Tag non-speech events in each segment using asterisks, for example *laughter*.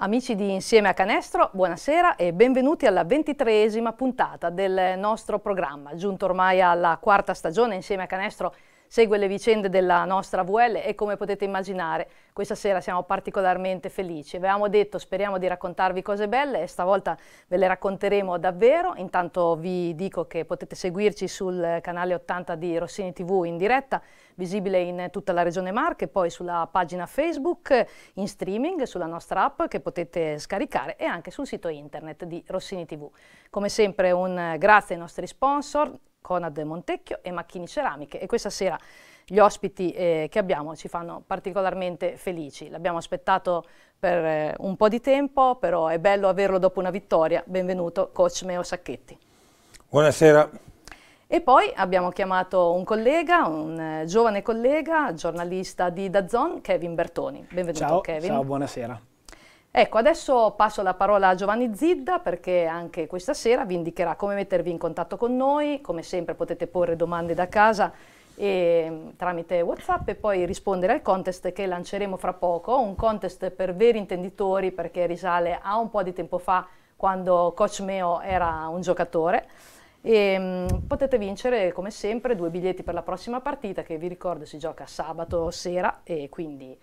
Amici di Insieme a Canestro, buonasera e benvenuti alla ventitreesima puntata del nostro programma, giunto ormai alla quarta stagione Insieme a Canestro segue le vicende della nostra VL e come potete immaginare questa sera siamo particolarmente felici. Avevamo detto speriamo di raccontarvi cose belle e stavolta ve le racconteremo davvero. Intanto vi dico che potete seguirci sul canale 80 di Rossini TV in diretta, visibile in tutta la regione Marche, poi sulla pagina Facebook, in streaming, sulla nostra app che potete scaricare e anche sul sito internet di Rossini TV. Come sempre un grazie ai nostri sponsor Conad Montecchio e Macchini Ceramiche e questa sera gli ospiti eh, che abbiamo ci fanno particolarmente felici. L'abbiamo aspettato per eh, un po' di tempo, però è bello averlo dopo una vittoria. Benvenuto coach Meo Sacchetti. Buonasera. E poi abbiamo chiamato un collega, un eh, giovane collega, giornalista di Dazzon, Kevin Bertoni. Benvenuto ciao, Kevin. Ciao, buonasera. Ecco, adesso passo la parola a Giovanni Zidda perché anche questa sera vi indicherà come mettervi in contatto con noi, come sempre potete porre domande da casa e, mm, tramite Whatsapp e poi rispondere al contest che lanceremo fra poco, un contest per veri intenditori perché risale a un po' di tempo fa quando Coach Meo era un giocatore. E, mh, mm, potete vincere come sempre due biglietti per la prossima partita che vi ricordo si gioca sabato sera e quindi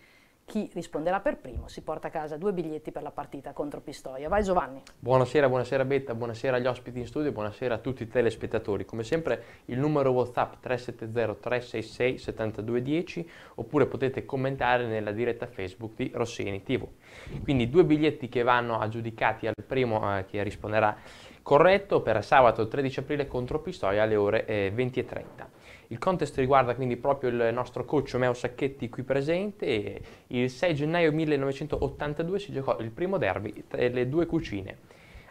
chi risponderà per primo si porta a casa due biglietti per la partita contro Pistoia. Vai Giovanni. Buonasera, buonasera Betta, buonasera agli ospiti in studio, buonasera a tutti i telespettatori. Come sempre il numero WhatsApp 370 366 7210 oppure potete commentare nella diretta Facebook di Rossini TV. Quindi due biglietti che vanno aggiudicati al primo eh, che risponderà corretto per sabato 13 aprile contro Pistoia alle ore eh, 20.30. Il contest riguarda quindi proprio il nostro coach Omeo Sacchetti qui presente e il 6 gennaio 1982 si giocò il primo derby tra le due cucine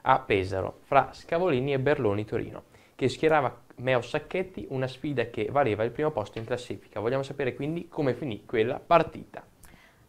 a Pesaro fra Scavolini e Berloni Torino che schierava Meo Sacchetti una sfida che valeva il primo posto in classifica. Vogliamo sapere quindi come finì quella partita.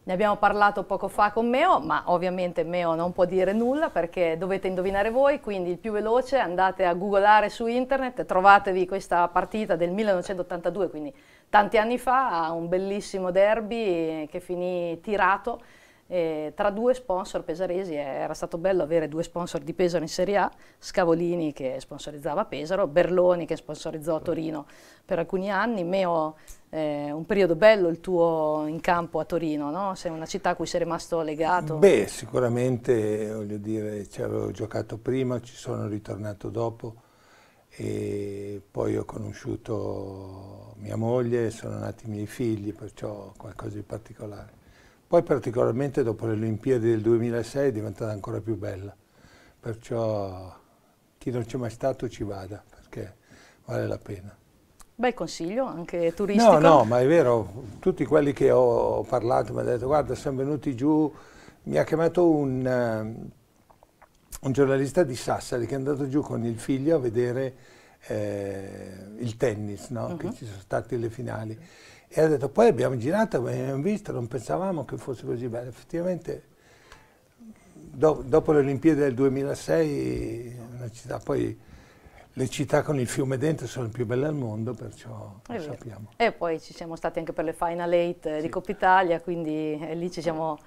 Ne abbiamo parlato poco fa con Meo, ma ovviamente Meo non può dire nulla perché dovete indovinare voi, quindi il più veloce andate a googolare su internet, trovatevi questa partita del 1982, quindi tanti anni fa, un bellissimo derby che finì tirato eh, tra due sponsor pesaresi eh, era stato bello avere due sponsor di Pesaro in Serie A, Scavolini che sponsorizzava Pesaro, Berloni che sponsorizzò Torino per alcuni anni, Meo eh, un periodo bello il tuo in campo a Torino, no? sei una città a cui sei rimasto legato. Beh sicuramente voglio dire ci avevo giocato prima, ci sono ritornato dopo e poi ho conosciuto mia moglie, sono nati i miei figli, perciò qualcosa di particolare. Poi particolarmente dopo le Olimpiadi del 2006 è diventata ancora più bella, perciò chi non c'è mai stato ci vada perché vale la pena. Bel consiglio anche turistico. No, no, ma è vero, tutti quelli che ho parlato mi hanno detto guarda siamo venuti giù, mi ha chiamato un, eh, un giornalista di Sassari che è andato giù con il figlio a vedere eh, il tennis, no? uh -huh. che mhm. ci sono state le finali. E ha detto, poi abbiamo girato, abbiamo visto, non pensavamo che fosse così bello. Effettivamente, do, dopo le Olimpiadi del 2006, una città poi le città con il fiume dentro sono le più belle al mondo, perciò lo sappiamo. E poi ci siamo stati anche per le Final Eight eh, sì. di Coppa Italia, quindi eh, lì ci siamo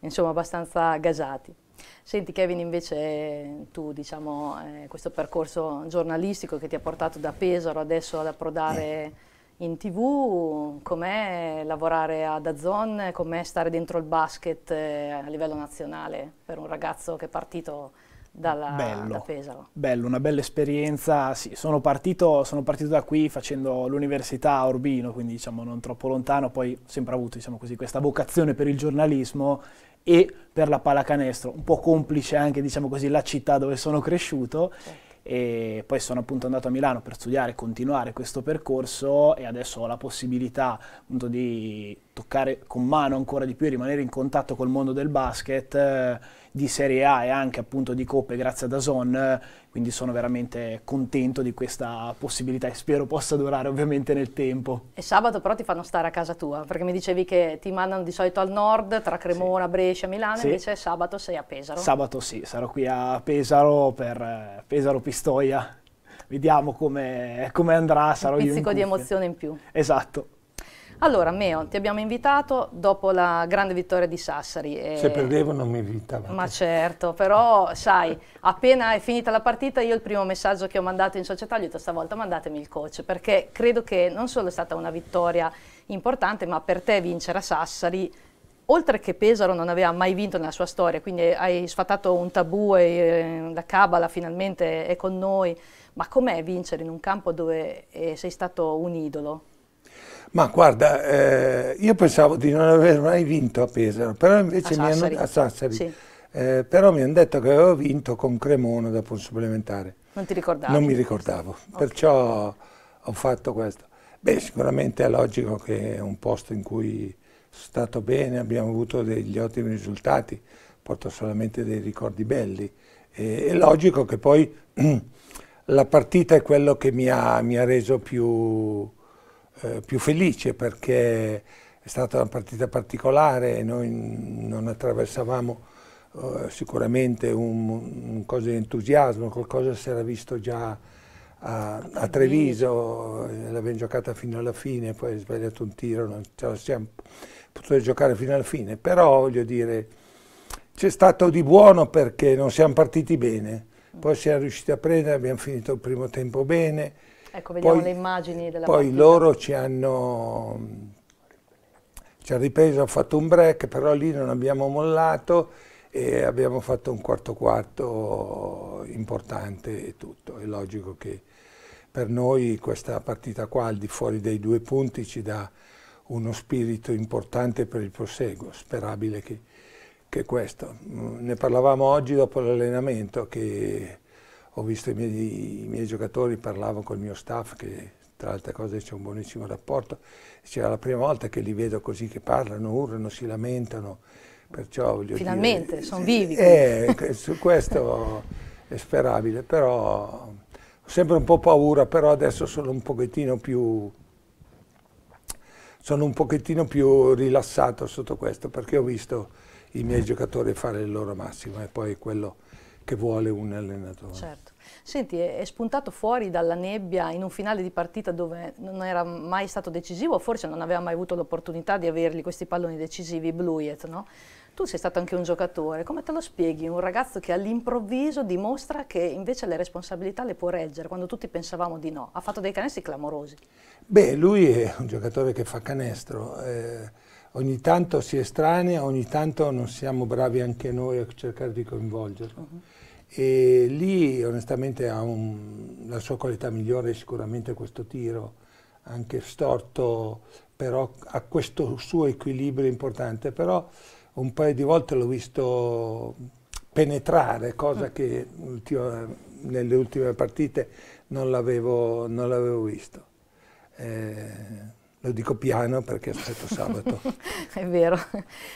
insomma, abbastanza gasati. Senti Kevin, invece tu diciamo eh, questo percorso giornalistico che ti ha portato da Pesaro adesso ad approdare... Eh in tv, com'è lavorare ad Azzon, com'è stare dentro il basket eh, a livello nazionale per un ragazzo che è partito dalla, bello, da Pesaro. Bello, una bella esperienza. Sì, sono, partito, sono partito da qui facendo l'università a Urbino, quindi diciamo non troppo lontano, poi ho sempre avuto diciamo così, questa vocazione per il giornalismo e per la pallacanestro, un po' complice anche diciamo così, la città dove sono cresciuto. Sì e poi sono appunto andato a Milano per studiare e continuare questo percorso e adesso ho la possibilità appunto di toccare con mano ancora di più e rimanere in contatto col mondo del basket eh, di Serie A e anche appunto di Coppe grazie a Dazon, quindi sono veramente contento di questa possibilità e spero possa durare ovviamente nel tempo. E sabato però ti fanno stare a casa tua, perché mi dicevi che ti mandano di solito al nord, tra Cremona, sì. Brescia, Milano, sì. invece sabato sei a Pesaro. Sabato sì, sarò qui a Pesaro per eh, Pesaro Pistoia. Vediamo come, come andrà, sarò Un io. Un pizzico di emozione in più. Esatto. Allora, Meo, ti abbiamo invitato dopo la grande vittoria di Sassari. E... Se perdevo non mi invitavo. Ma certo, però sai, appena è finita la partita io il primo messaggio che ho mandato in società gli ho detto stavolta mandatemi il coach, perché credo che non solo è stata una vittoria importante, ma per te vincere a Sassari oltre che Pesaro non aveva mai vinto nella sua storia, quindi hai sfatato un tabù e eh, la Cabala finalmente è con noi, ma com'è vincere in un campo dove eh, sei stato un idolo? Ma guarda, eh, io pensavo di non aver mai vinto a Pesaro, però invece a Sassari. Mi hanno, a Sassari. Sì. Eh, però mi hanno detto che avevo vinto con Cremona dopo un supplementare. Non ti ricordavi? Non mi ricordavo, okay. perciò ho fatto questo. Beh, sicuramente è logico che è un posto in cui sono stato bene, abbiamo avuto degli ottimi risultati, porto solamente dei ricordi belli. E, è logico che poi *clears throat* la partita è quello che mi ha, mi ha reso più eh, più felice perché è stata una partita particolare, e noi non attraversavamo eh, sicuramente un, un cosa di entusiasmo, qualcosa si era visto già a, a Treviso, eh, l'abbiamo giocata fino alla fine, poi ha sbagliato un tiro, non ce la siamo potuti giocare fino alla fine, però voglio dire c'è stato di buono perché non siamo partiti bene, poi siamo riusciti a prendere, abbiamo finito il primo tempo bene, Ecco, vediamo poi, le immagini della Poi partita. loro ci hanno, ci hanno ripreso, hanno fatto un break, però lì non abbiamo mollato e abbiamo fatto un quarto quarto importante e tutto. È logico che per noi questa partita qua, al di fuori dei due punti, ci dà uno spirito importante per il proseguo, sperabile che, che questo. Ne parlavamo oggi dopo l'allenamento, che ho visto i miei, i miei giocatori, parlavo con il mio staff che tra le altre cose c'è un buonissimo rapporto, c'era la prima volta che li vedo così che parlano, urlano, si lamentano, perciò Finalmente, sono eh, vivi. Eh, su questo è sperabile, però ho sempre un po' paura, però adesso sono un pochettino più sono un pochettino più rilassato sotto questo perché ho visto i miei giocatori fare il loro massimo e poi quello che vuole un allenatore. Certo. Senti, è spuntato fuori dalla nebbia in un finale di partita dove non era mai stato decisivo, forse non aveva mai avuto l'opportunità di averli questi palloni decisivi, Bluiet, no? Tu sei stato anche un giocatore, come te lo spieghi? Un ragazzo che all'improvviso dimostra che invece le responsabilità le può reggere, quando tutti pensavamo di no. Ha fatto dei canestri clamorosi. Beh, lui è un giocatore che fa canestro. Eh, ogni tanto si estranea, ogni tanto non siamo bravi anche noi a cercare di coinvolgerlo. Uh mhm. -huh e lì onestamente ha un, la sua qualità migliore sicuramente questo tiro, anche storto, però ha questo suo equilibrio importante, però un paio di volte l'ho visto penetrare, cosa mm. che nelle ultime partite non l'avevo, visto. Eh, lo dico piano perché aspetto sabato. *laughs* È vero.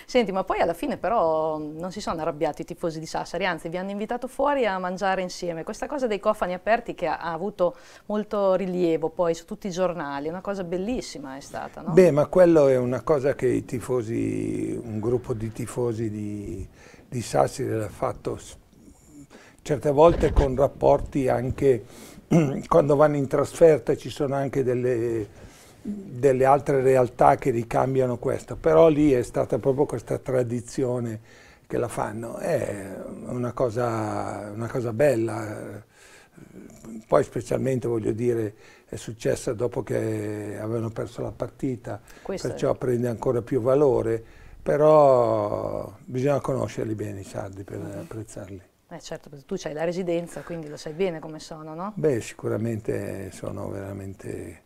Senti, ma poi alla fine però non si sono arrabbiati i tifosi di Sassari, anzi vi hanno invitato fuori a mangiare insieme. Questa cosa dei cofani aperti che ha, avuto molto rilievo poi su tutti i giornali, una cosa bellissima è stata, no? Beh, ma quello è una cosa che i tifosi, un gruppo di tifosi di, di Sassari l'ha fatto certe volte con rapporti anche *clears throat* quando vanno in trasferta ci sono anche delle delle altre realtà che ricambiano questo, però lì è stata proprio questa tradizione che la fanno, è una cosa, una cosa bella, poi specialmente voglio dire è successa dopo che avevano perso la partita, Questo perciò è. prende ancora più valore, però bisogna conoscerli bene i sardi per okay. Mm. apprezzarli. Eh certo, tu hai la residenza, quindi lo sai bene come sono, no? Beh, sicuramente sono veramente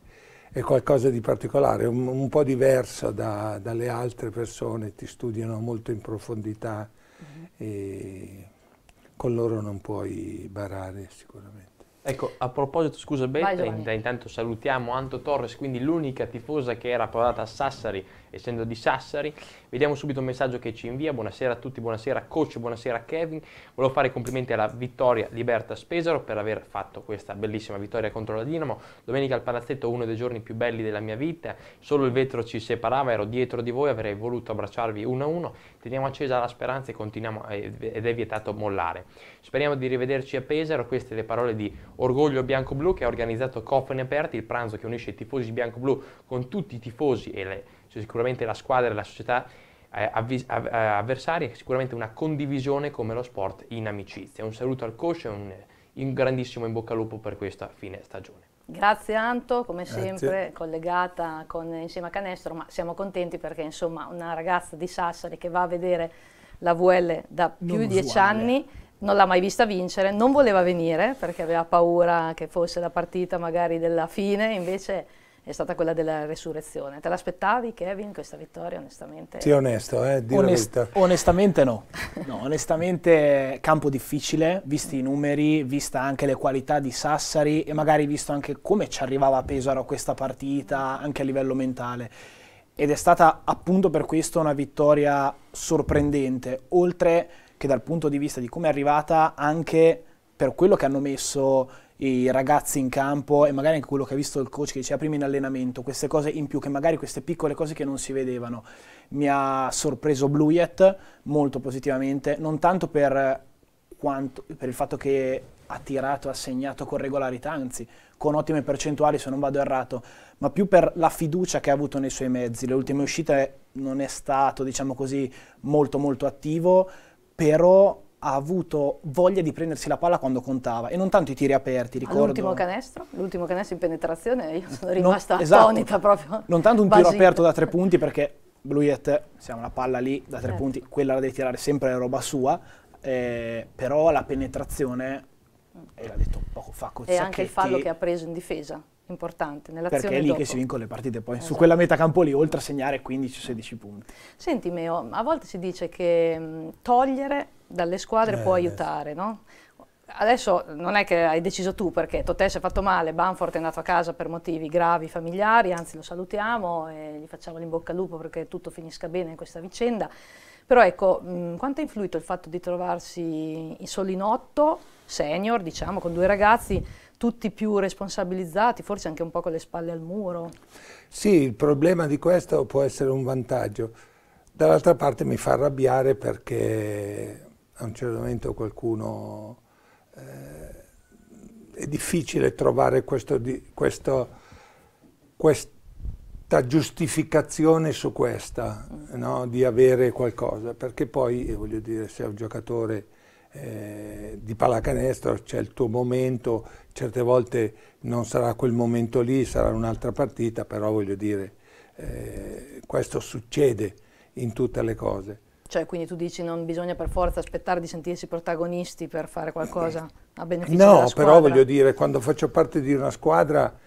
è qualcosa di particolare, un, un po' diverso da, dalle altre persone, ti studiano molto in profondità mm -hmm. e con loro non puoi barare sicuramente. Ecco, a proposito, scusa Betta, eh, intanto salutiamo Anto Torres, quindi l'unica tifosa che era approdata a Sassari, essendo di Sassari. Vediamo subito un messaggio che ci invia. Buonasera a tutti, buonasera coach, buonasera Kevin. Volevo fare i complimenti alla Vittoria Liberta Spesaro per aver fatto questa bellissima vittoria contro la Dinamo. Domenica al palazzetto, uno dei giorni più belli della mia vita. Solo il vetro ci separava, ero dietro di voi, avrei voluto abbracciarvi uno a uno. Teniamo accesa la speranza e continuiamo, eh, ed è vietato mollare. Speriamo di rivederci a Pesaro. Queste le parole di Orgoglio Bianco-Blu che ha organizzato Cofani Aperti, il pranzo che unisce i tifosi bianco-blu con tutti i tifosi e le, cioè sicuramente la squadra e la società eh, eh avversaria, sicuramente una condivisione come lo sport in amicizia. Un saluto al coach e un, un grandissimo in bocca al lupo per questa fine stagione. Grazie Anto, come Grazie. sempre collegata con, insieme a Canestro, ma siamo contenti perché insomma una ragazza di Sassari che va a vedere la VL da più di dieci usuale. anni non l'ha mai vista vincere, non voleva venire perché aveva paura che fosse la partita magari della fine, invece è stata quella della resurrezione. Te l'aspettavi Kevin questa vittoria onestamente? Sì, onesto, eh, Onest- Onestamente no. *laughs* no, onestamente campo difficile, visti i numeri, vista anche le qualità di Sassari e magari visto anche come ci arrivava a Pesaro questa partita, anche a livello mentale ed è stata appunto per questo una vittoria sorprendente, oltre che dal punto di vista di come è arrivata anche per quello che hanno messo i ragazzi in campo e magari anche quello che ha visto il coach che diceva prima in allenamento, queste cose in più che magari queste piccole cose che non si vedevano. Mi ha sorpreso Bluiet molto positivamente, non tanto per, quanto, per il fatto che ha tirato, ha segnato con regolarità, anzi con ottime percentuali se non vado errato, ma più per la fiducia che ha avuto nei suoi mezzi. Le ultime uscite non è stato, diciamo così, molto molto attivo, però ha avuto voglia di prendersi la palla quando contava e non tanto i tiri aperti, ricordo. L'ultimo canestro, l'ultimo canestro in penetrazione, io sono rimasta non, esatto. attonita proprio. Non tanto un basito. tiro aperto da tre punti perché lui e te siamo una palla lì da tre certo. punti, quella la devi tirare sempre è roba sua, eh, però la penetrazione, e l'ha detto poco fa, con E anche il fallo che ha preso in difesa importante nell'azione Perché è lì dopo. che si vincono le partite poi, esatto. su quella metà campo lì, oltre a segnare 15-16 punti. Senti Meo, a volte si dice che mm, togliere dalle squadre eh, può aiutare, no? Adesso non è che hai deciso tu perché Totè si è fatto male, Banford è andato a casa per motivi gravi familiari, anzi lo salutiamo e gli facciamo l'in bocca al lupo perché tutto finisca bene in questa vicenda. Però ecco, mh, mm, quanto ha influito il fatto di trovarsi in otto, senior, diciamo, con due ragazzi tutti più responsabilizzati, forse anche un po' con le spalle al muro. Sì, il problema di questo può essere un vantaggio. Dall'altra parte mi fa arrabbiare perché a un certo momento qualcuno... Eh, è difficile trovare questo, questo, questa giustificazione su questa, no? di avere qualcosa, perché poi, eh, voglio dire, sei un giocatore eh, di pallacanestro, c'è il tuo momento, certe volte non sarà quel momento lì, sarà un'altra partita, però voglio dire, eh, questo succede in tutte le cose. Cioè, quindi tu dici non bisogna per forza aspettare di sentirsi protagonisti per fare qualcosa a beneficio no, No, però voglio dire, quando faccio parte di una squadra,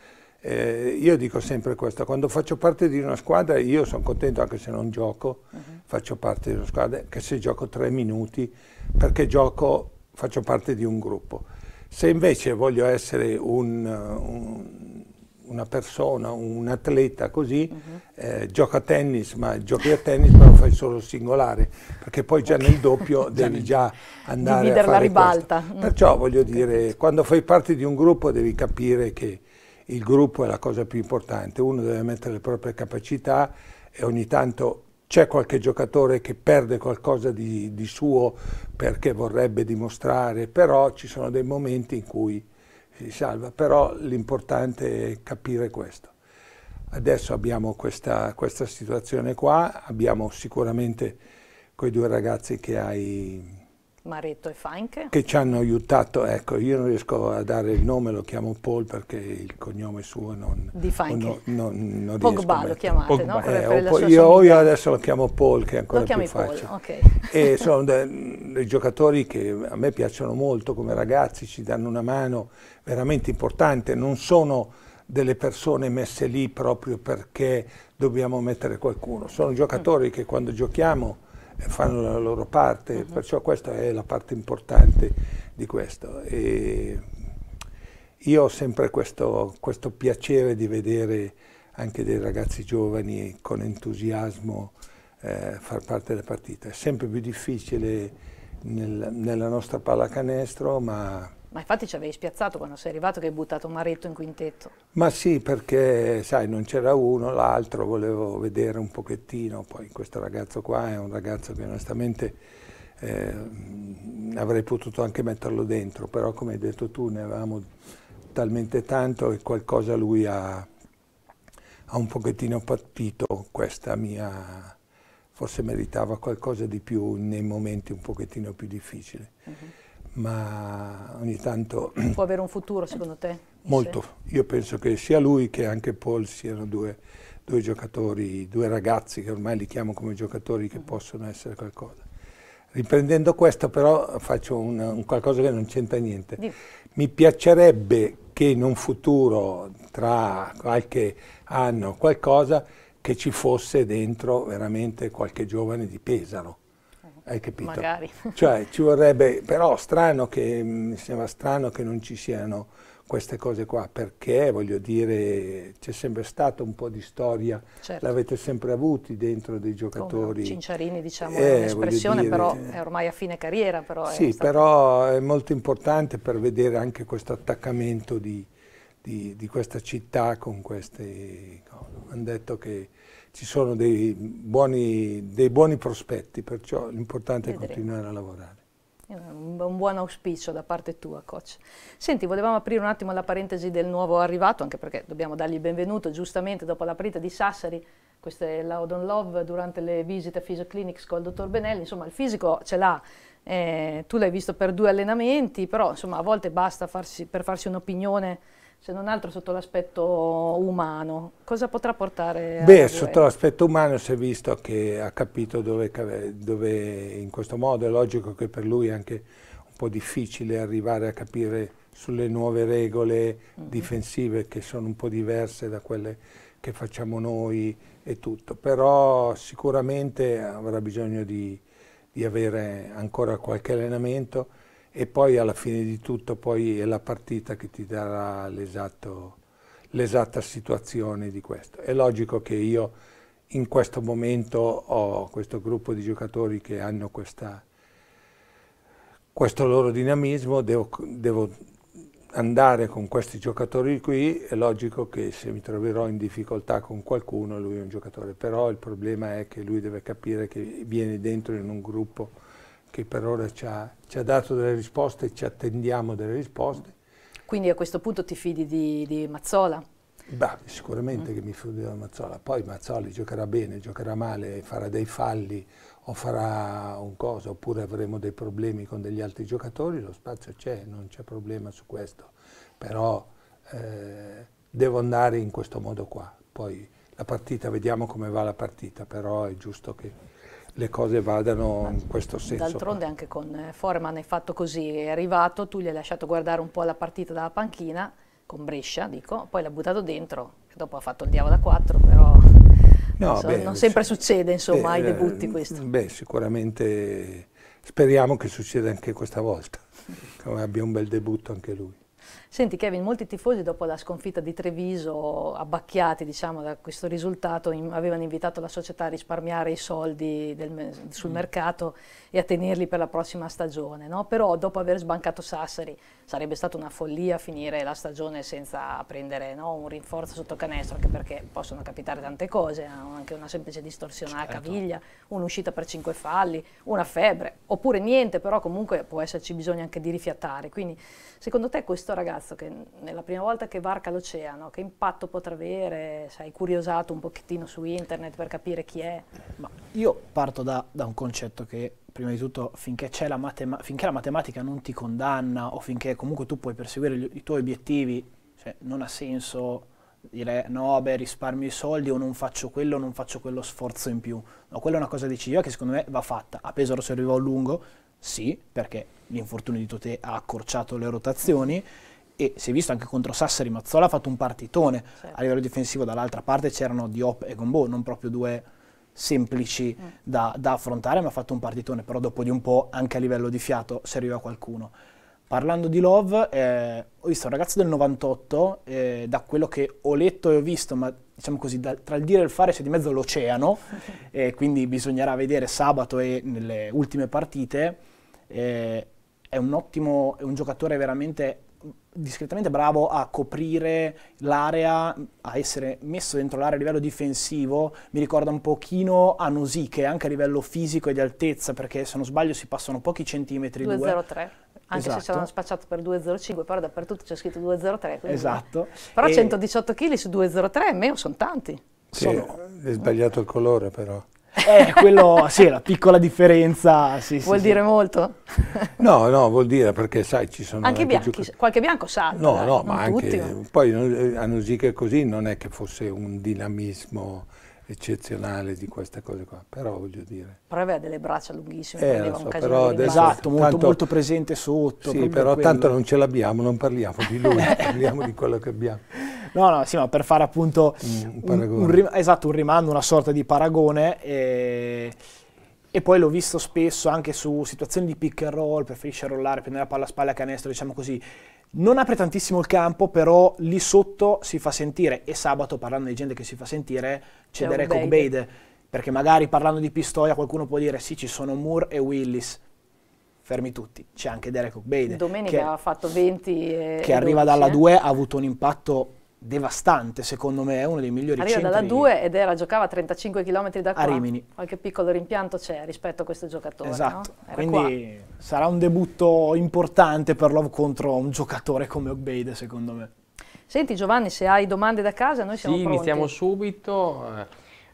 eh, io dico sempre questo, quando faccio parte di una squadra io sono contento anche se non gioco, uh mhm. -huh. faccio parte di una squadra, che se gioco tre minuti, perché gioco, faccio parte di un gruppo. Se invece voglio essere un, un, una persona, un atleta così, uh mhm. -huh. eh, gioca a tennis, ma giochi a tennis ma lo fai solo singolare, perché poi già okay. nel doppio *laughs* devi già andare a fare la ribalta. Questo. Mm. Perciò voglio okay. dire, quando fai parte di un gruppo devi capire che il gruppo è la cosa più importante, uno deve mettere le proprie capacità e ogni tanto c'è qualche giocatore che perde qualcosa di, di, suo perché vorrebbe dimostrare, però ci sono dei momenti in cui si salva. Però l'importante è capire questo. Adesso abbiamo questa, questa situazione qua, abbiamo sicuramente quei due ragazzi che hai Maretto e Feinke. Che ci hanno aiutato, ecco, io non riesco a dare il nome, lo chiamo Paul perché il cognome suo non... Di Feinke. No, no, non Pogba lo chiamate, Pogba. no? Eh, po io, io, adesso lo chiamo Paul che è ancora lo più facile. Paul, ok. E sono dei giocatori che a me piacciono molto come ragazzi, ci danno una mano veramente importante, non sono delle persone messe lì proprio perché dobbiamo mettere qualcuno, sono giocatori mm. che quando giochiamo fanno la loro parte, uh mhm. -huh. perciò questa è la parte importante di questo. E io ho sempre questo, questo, piacere di vedere anche dei ragazzi giovani con entusiasmo eh, far parte della partita. È sempre più difficile nel, nella nostra pallacanestro, ma ma infatti ci avevi spiazzato quando sei arrivato che hai buttato Maretto in quintetto. Ma sì, perché sai, non c'era uno, l'altro, volevo vedere un pochettino, poi questo ragazzo qua è un ragazzo che onestamente eh, avrei potuto anche metterlo dentro, però come hai detto tu ne avevamo talmente tanto e qualcosa lui ha, ha un pochettino patito questa mia forse meritava qualcosa di più nei momenti un pochettino più difficili. Uh mhm. -huh ma ogni tanto... Può avere un futuro secondo te? Molto, io penso che sia lui che anche Paul siano due, due giocatori, due ragazzi che ormai li chiamo come giocatori che mm. possono essere qualcosa. Riprendendo questo però faccio un, un qualcosa che non c'entra niente. Dì. Mi piacerebbe che in un futuro, tra qualche anno, qualcosa, che ci fosse dentro veramente qualche giovane di Pesaro hai capito? Magari. *laughs* Cioè, ci vorrebbe, però strano che, mm, mi sembra strano che non ci siano queste cose qua, perché voglio dire c'è sempre stata un po' di storia, certo. l'avete sempre avuti dentro dei giocatori. Come, Cinciarini diciamo eh, è un'espressione, dire, però eh. è ormai a fine carriera. Però sì, è però è molto importante per vedere anche questo attaccamento di, di, di questa città con queste cose. Hanno detto che ci sono dei buoni, dei buoni prospetti, perciò l'importante è continuare a lavorare. Un buon auspicio da parte tua, coach. Senti, volevamo aprire un attimo la parentesi del nuovo arrivato, anche perché dobbiamo dargli il benvenuto, giustamente, dopo la partita di Sassari, questa è la Laudon Love, durante le visite a Physioclinics col dottor Benelli, insomma il fisico ce l'ha, eh, tu l'hai visto per due allenamenti, però insomma a volte basta farsi, per farsi un'opinione se non altro sotto l'aspetto umano. Cosa potrà portare? a Beh, sotto l'aspetto umano si è visto che ha capito dove, dove, in questo modo è logico che per lui è anche un po' difficile arrivare a capire sulle nuove regole mm -hmm. difensive che sono un po' diverse da quelle che facciamo noi e tutto, però sicuramente avrà bisogno di, di avere ancora qualche allenamento e poi alla fine di tutto poi è la partita che ti darà l'esatta situazione di questo. È logico che io in questo momento ho questo gruppo di giocatori che hanno questa, questo loro dinamismo, devo, devo andare con questi giocatori qui, è logico che se mi troverò in difficoltà con qualcuno, lui è un giocatore, però il problema è che lui deve capire che viene dentro in un gruppo che per ora ci ha, ci ha dato delle risposte, e ci attendiamo delle risposte. Quindi a questo punto ti fidi di, di Mazzola? Beh, sicuramente mm. che mi fido di Mazzola. Poi Mazzoli giocherà bene, giocherà male, farà dei falli o farà un cosa, oppure avremo dei problemi con degli altri giocatori, lo spazio c'è, non c'è problema su questo. Però eh, devo andare in questo modo qua. Poi la partita, vediamo come va la partita, però è giusto che le cose vadano Ma, in questo senso. D'altronde anche con eh, Foreman è fatto così, è arrivato, tu gli hai lasciato guardare un po' la partita dalla panchina, con Brescia, dico, poi l'ha buttato dentro, dopo ha fatto il diavolo a quattro, però no, so, beh, non sempre succede insomma beh, ai debutti eh, questo. Beh, sicuramente speriamo che succeda anche questa volta, che abbia un bel debutto anche lui. Senti Kevin, molti tifosi dopo la sconfitta di Treviso, abbacchiati diciamo, da questo risultato, in, avevano invitato la società a risparmiare i soldi del, sul mm. mercato e a tenerli per la prossima stagione, no? però dopo aver sbancato Sassari sarebbe stata una follia finire la stagione senza prendere no, un rinforzo sotto canestro, anche perché possono capitare tante cose, eh, anche una semplice distorsione certo. alla caviglia, un'uscita per cinque falli, una febbre, oppure niente, però comunque può esserci bisogno anche di rifiatare. Quindi secondo te questo ragazzo ragazzo che nella prima volta che varca l'oceano, che impatto potrà avere? Sei curiosato un pochettino su internet per capire chi è? Ma io parto da, da un concetto che prima di tutto finché, la finché, la matematica non ti condanna o finché comunque tu puoi perseguire gli, i tuoi obiettivi, cioè non ha senso dire no, beh, risparmio i soldi o non faccio quello, non faccio quello sforzo in più. No, quella è una cosa decisiva che secondo me va fatta. A Pesaro se arrivò a lungo, sì, perché l'infortunio di Totè ha accorciato le rotazioni, e si è visto anche contro Sassari Mazzola ha fatto un partitone sì. a livello difensivo dall'altra parte c'erano Diop e Gombo non proprio due semplici mm. da, da, affrontare ma ha fatto un partitone però dopo di un po' anche a livello di fiato serviva qualcuno parlando di Love eh, ho visto un ragazzo del 98 eh, da quello che ho letto e ho visto ma diciamo così da, tra il dire e il fare c'è di mezzo l'oceano *laughs* eh, quindi bisognerà vedere sabato e nelle ultime partite eh, è un ottimo è un giocatore veramente discretamente bravo a coprire l'area, a essere messo dentro l'area a livello difensivo, mi ricorda un pochino Nosiche, anche a livello fisico e di altezza, perché se non sbaglio si passano pochi centimetri. 203. Anche esatto. se ci hanno esatto. spacciato per 2,05, però dappertutto c'è scritto 2,03. Esatto. Però e... 118 kg su 2,03, meno sono tanti. Sì, sono... è sbagliato il colore però. Eh, quello sì, la piccola differenza. Sì, vuol sì, dire molto? no, no, vuol dire perché sai ci sono... Anche, anche bianchi, giocatori. qualche bianco sa. No, no, ma tutti. anche... Poi eh, a Nusica così non è che fosse un dinamismo eccezionale di queste cose qua, però voglio dire. Però aveva delle braccia lunghissime, eh, aveva so, un casino adesso, Esatto, molto, tanto, molto, presente sotto. Sì, però quello. tanto non ce l'abbiamo, non parliamo di lui, *laughs* parliamo di quello che abbiamo. No, no, sì, ma per fare appunto un, un, un, esatto, un rimando, una sorta di paragone. E, e, poi l'ho visto spesso anche su situazioni di pick and roll, preferisce rollare, prendere la palla a spalla a canestro, diciamo così. Non apre tantissimo il campo, però lì sotto si fa sentire, e sabato parlando di gente che si fa sentire, c'è Derek Ogbade, perché magari parlando di Pistoia qualcuno può dire sì ci sono Moore e Willis, fermi tutti, c'è anche Derek Ogbade. Domenica che, ha fatto 20 Che arriva 12, dalla 2, eh? ha avuto un impatto devastante, secondo me, è uno dei migliori Arriva centri. Arriva dalla 2 ed era, giocava a 35 km da qua. A Rimini. Qualche piccolo rimpianto c'è rispetto a questo giocatore, Esatto, no? quindi qua. sarà un debutto importante per Love contro un giocatore come Ogbeide, secondo me. Senti Giovanni, se hai domande da casa, noi siamo sì, pronti. Sì, iniziamo subito.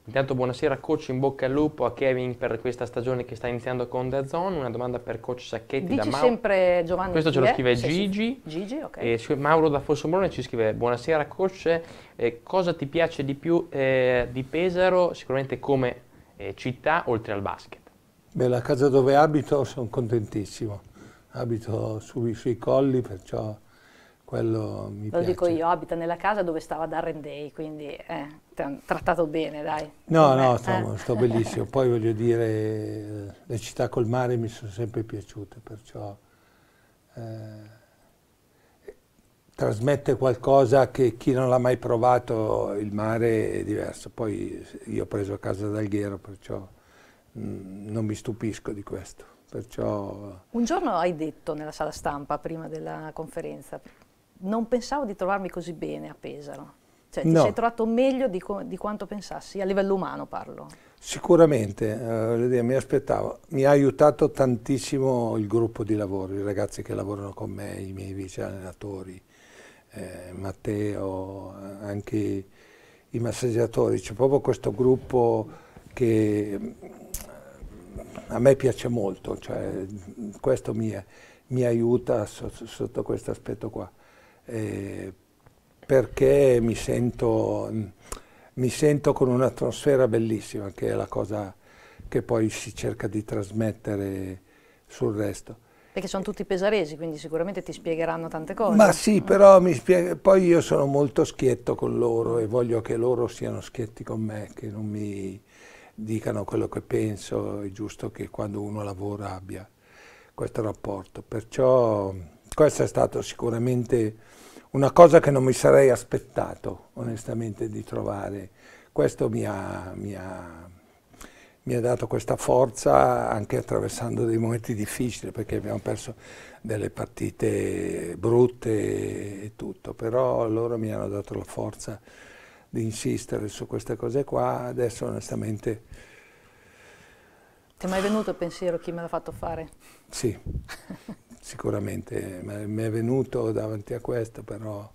Intanto buonasera coach, in bocca al lupo a Kevin per questa stagione che sta iniziando con The Zone. Una domanda per coach Sacchetti Dici da Mauro. sempre Giovanni. Questo ce lo scrive Gigi. Sì. Gigi ok. e Mauro da Fossombrone ci scrive buonasera coach, eh, cosa ti piace di più eh, di Pesaro sicuramente come eh, città oltre al basket? Beh, la casa dove abito sono contentissimo. Abito su, sui colli, perciò quello mi Lo piace. Lo dico io, abita nella casa dove stava Darren Day, quindi... Eh trattato bene, dai. No, no, eh. sto, sto, bellissimo. Poi voglio dire, le città col mare mi sono sempre piaciute, perciò eh, trasmette qualcosa che chi non l'ha mai provato, il mare è diverso. Poi io ho preso a casa d'Alghero, perciò mh, mm, non mi stupisco di questo. Perciò... Un giorno hai detto nella sala stampa, prima della conferenza, non pensavo di trovarmi così bene a Pesaro. Cioè ti no. sei trovato meglio di, di, quanto pensassi, a livello umano parlo. Sicuramente, eh, mi aspettavo. Mi ha aiutato tantissimo il gruppo di lavoro, i ragazzi che lavorano con me, i miei vice allenatori, eh, Matteo, eh, anche i massaggiatori. C'è proprio questo gruppo che mm, a me piace molto, cioè, questo mi, mi aiuta so, sotto questo aspetto qua. Eh, perché mi sento, mi sento con un'atmosfera bellissima, che è la cosa che poi si cerca di trasmettere sul resto. Perché sono tutti pesaresi, quindi sicuramente ti spiegheranno tante cose. Ma sì, mm. però poi io sono molto schietto con loro e voglio che loro siano schietti con me, che non mi dicano quello che penso, è giusto che quando uno lavora abbia questo rapporto. Perciò questo è stato sicuramente una cosa che non mi sarei aspettato onestamente di trovare. Questo mi ha, mi ha, mi ha dato questa forza anche attraversando dei momenti difficili perché abbiamo perso delle partite brutte e tutto, però loro mi hanno dato la forza di insistere su queste cose qua, adesso onestamente... Ti è mai venuto il pensiero chi me l'ha fatto fare? Sì. *laughs* sicuramente, mi è venuto davanti a questo, però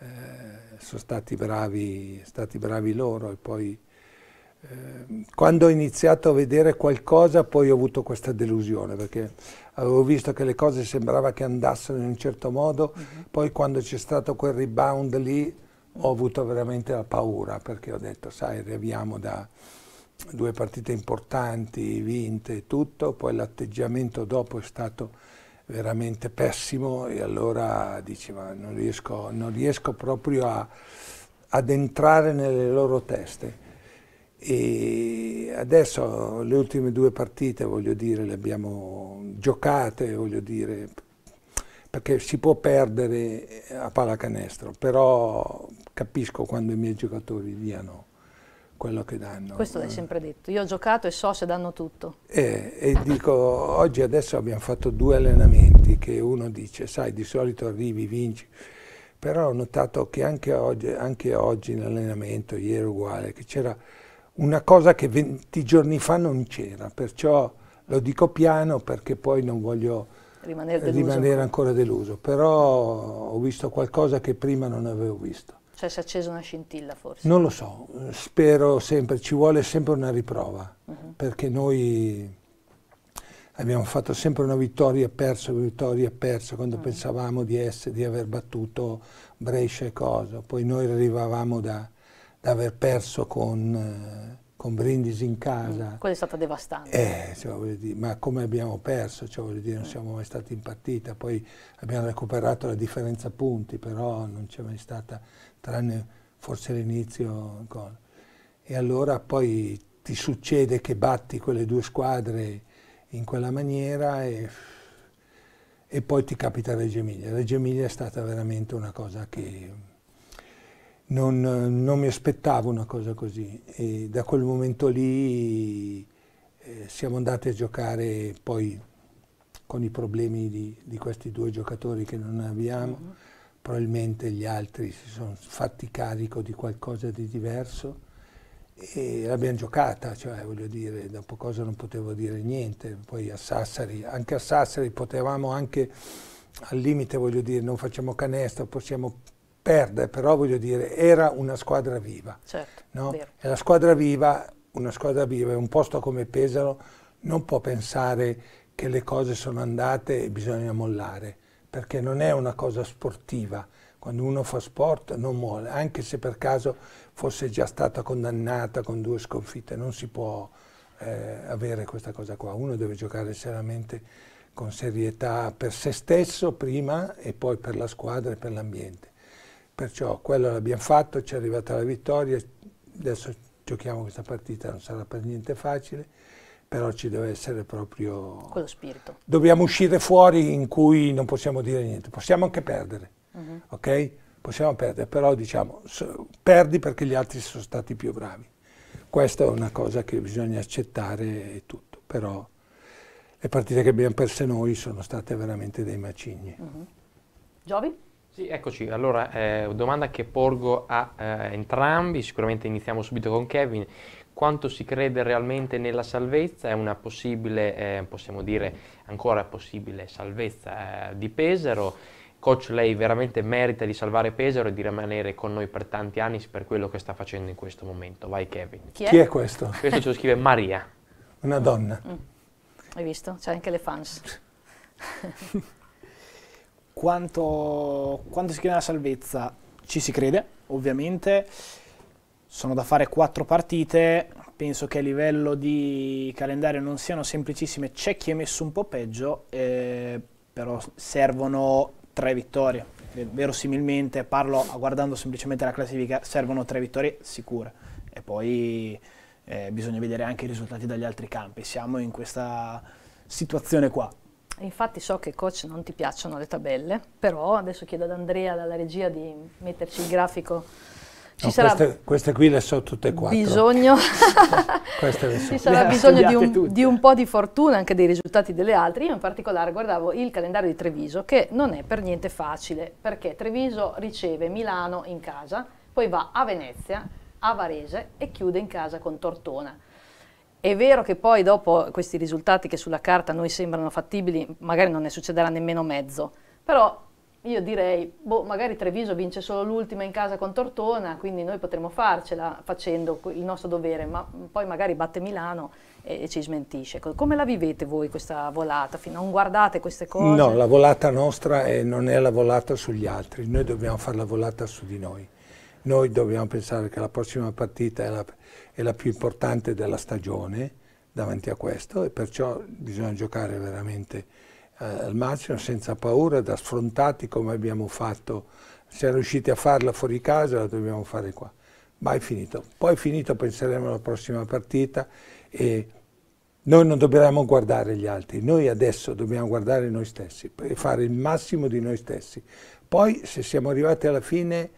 eh, sono stati bravi, stati bravi loro e poi eh, quando ho iniziato a vedere qualcosa poi ho avuto questa delusione perché avevo visto che le cose sembrava che andassero in un certo modo, mm -hmm. poi quando c'è stato quel rebound lì ho avuto veramente la paura perché ho detto sai arriviamo da due partite importanti, vinte e tutto, poi l'atteggiamento dopo è stato veramente pessimo e allora diceva non riesco, non riesco proprio a, ad entrare nelle loro teste. E adesso le ultime due partite, voglio dire, le abbiamo giocate, voglio dire, perché si può perdere a pallacanestro, però capisco quando i miei giocatori diano quello che danno. Questo l'hai eh. sempre detto, io ho giocato e so se danno tutto. E, e dico, oggi adesso abbiamo fatto due allenamenti che uno dice, sai, di solito arrivi, vinci, però ho notato che anche oggi, anche oggi in allenamento, ieri uguale, che c'era una cosa che 20 giorni fa non c'era, perciò lo dico piano perché poi non voglio rimanere, eh, deluso. rimanere ancora deluso, però ho visto qualcosa che prima non avevo visto. Cioè si è accesa una scintilla forse? Non lo so, spero sempre, ci vuole sempre una riprova, uh mhm. -huh. perché noi abbiamo fatto sempre una vittoria persa, una vittoria persa, quando uh mm. -huh. pensavamo di, essere, di, aver battuto Brescia e Cosa, poi noi arrivavamo da, da aver perso con... Eh, con Brindisi in casa. Mm, quella è stata devastante. Eh, cioè, dire, ma come abbiamo perso, cioè, dire, non mm. siamo mai stati in partita, poi abbiamo recuperato la differenza punti, però non c'è mai stata tranne forse l'inizio. E allora poi ti succede che batti quelle due squadre in quella maniera e, e poi ti capita Reggio Emilia. Reggio Emilia è stata veramente una cosa che non, non mi aspettavo una cosa così e da quel momento lì eh, siamo andati a giocare poi con i problemi di, di questi due giocatori che non abbiamo. Mm-hmm probabilmente gli altri si sono fatti carico di qualcosa di diverso e l'abbiamo giocata, cioè voglio dire, dopo cosa non potevo dire niente, poi a Sassari, anche a Sassari potevamo anche al limite, voglio dire, non facciamo canestro, possiamo perdere, però voglio dire, era una squadra viva. Certo, no? E la squadra viva, una squadra viva, in un posto come Pesaro non può pensare che le cose sono andate e bisogna mollare perché non è una cosa sportiva. Quando uno fa sport non muore, anche se per caso fosse già stata condannata con due sconfitte, non si può eh, avere questa cosa qua. Uno deve giocare seriamente con serietà per se stesso prima e poi per la squadra e per l'ambiente. Perciò quello l'abbiamo fatto, ci è arrivata la vittoria, adesso giochiamo questa partita, non sarà per niente facile però ci deve essere proprio... Quello spirito. Dobbiamo uscire fuori in cui non possiamo dire niente, possiamo anche perdere, uh-huh. ok? Possiamo perdere, però diciamo, so, perdi perché gli altri sono stati più bravi. Questa è una cosa che bisogna accettare e tutto, però le partite che abbiamo perse noi sono state veramente dei macigni. Uh-huh. Giovi? Sì, eccoci, allora eh, domanda che porgo a eh, entrambi, sicuramente iniziamo subito con Kevin quanto si crede realmente nella salvezza è una possibile, eh, possiamo dire ancora possibile salvezza eh, di Pesaro. Coach, lei veramente merita di salvare Pesaro e di rimanere con noi per tanti anni per quello che sta facendo in questo momento. Vai Kevin. Chi è, Chi è questo? Questo ce lo scrive Maria. *laughs* Una donna. Mm. Hai visto? C'è anche le fans. *laughs* quanto, quanto si crede nella salvezza? Ci si crede, ovviamente sono da fare quattro partite, penso che a livello di calendario non siano semplicissime, c'è chi è messo un po' peggio, eh, però servono tre vittorie, verosimilmente, parlo guardando semplicemente la classifica, servono tre vittorie sicure e poi eh, bisogna vedere anche i risultati dagli altri campi, siamo in questa situazione qua. Infatti so che coach non ti piacciono le tabelle, però adesso chiedo ad Andrea dalla regia di metterci il grafico ci no, sarà queste, queste, qui le so tutte e quattro. Bisogno, *laughs* so. *laughs* Ci sarà bisogno di un, di un, po' di fortuna anche dei risultati delle altre. Io in particolare guardavo il calendario di Treviso che non è per niente facile perché Treviso riceve Milano in casa, poi va a Venezia, a Varese e chiude in casa con Tortona. È vero che poi dopo questi risultati che sulla carta a noi sembrano fattibili, magari non ne succederà nemmeno mezzo, però io direi, boh, magari Treviso vince solo l'ultima in casa con Tortona, quindi noi potremmo farcela facendo il nostro dovere, ma mm, poi magari batte Milano e, e ci smentisce. Come la vivete voi questa volata? Non guardate queste cose? No, la volata nostra è, non è la volata sugli altri, noi dobbiamo fare la volata su di noi. Noi dobbiamo pensare che la prossima partita è la, è la più importante della stagione davanti a questo e perciò bisogna giocare veramente eh, al massimo senza paura, da sfrontati come abbiamo fatto, siamo riusciti a farla fuori casa, la dobbiamo fare qua. Ma è finito. Poi è finito, penseremo alla prossima partita e noi non dobbiamo guardare gli altri, noi adesso dobbiamo guardare noi stessi e fare il massimo di noi stessi. Poi se siamo arrivati alla fine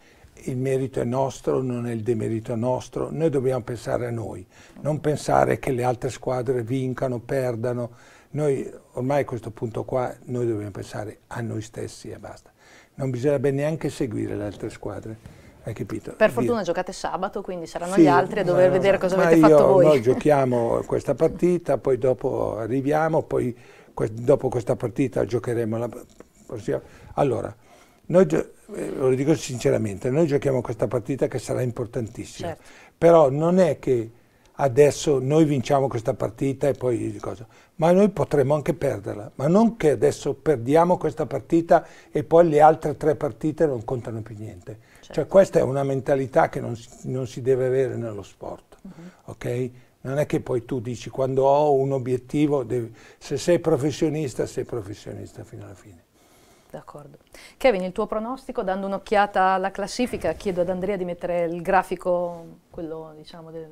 il merito è nostro, non è il demerito nostro, noi dobbiamo pensare a noi, non pensare che le altre squadre vincano, perdano. Noi ormai a questo punto qua noi dobbiamo pensare a noi stessi e basta. Non bisognerebbe neanche seguire le altre squadre. Hai capito? Per fortuna Via. giocate sabato, quindi saranno sì, gli altri a dover eh, vedere cosa avete io, fatto voi. Noi giochiamo questa partita, poi dopo arriviamo, poi que dopo questa partita giocheremo la prossima. Allora, noi eh, lo dico sinceramente, noi giochiamo questa partita che sarà importantissima, certo. però non è che adesso noi vinciamo questa partita e poi cosa. Ma noi potremmo anche perderla, ma non che adesso perdiamo questa partita e poi le altre tre partite non contano più niente. Cioè, certo. Cioè questa è una mentalità che non, non si deve avere nello sport, uh mm-hmm. -huh. ok? Non è che poi tu dici quando ho un obiettivo, devi, se sei professionista, sei professionista fino alla fine. D'accordo. Kevin, il tuo pronostico, dando un'occhiata alla classifica, chiedo ad Andrea di mettere il grafico, quello diciamo del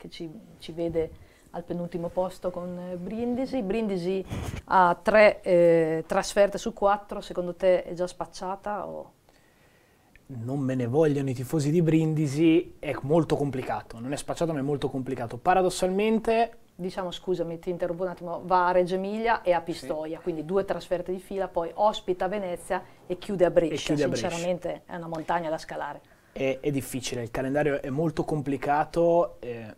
che ci, ci vede al penultimo posto con eh, Brindisi. Brindisi ha tre eh, trasferte su quattro, secondo te è già spacciata? O? Non me ne vogliono i tifosi di Brindisi, è molto complicato, non è spacciata ma è molto complicato. Paradossalmente... Diciamo, scusami, ti interrompo un attimo, va a Reggio Emilia e a Pistoia, sì. quindi due trasferte di fila, poi ospita a Venezia e chiude a Brescia. Chiude a Sinceramente è una montagna da scalare. È, è, difficile, il calendario è molto complicato. Eh,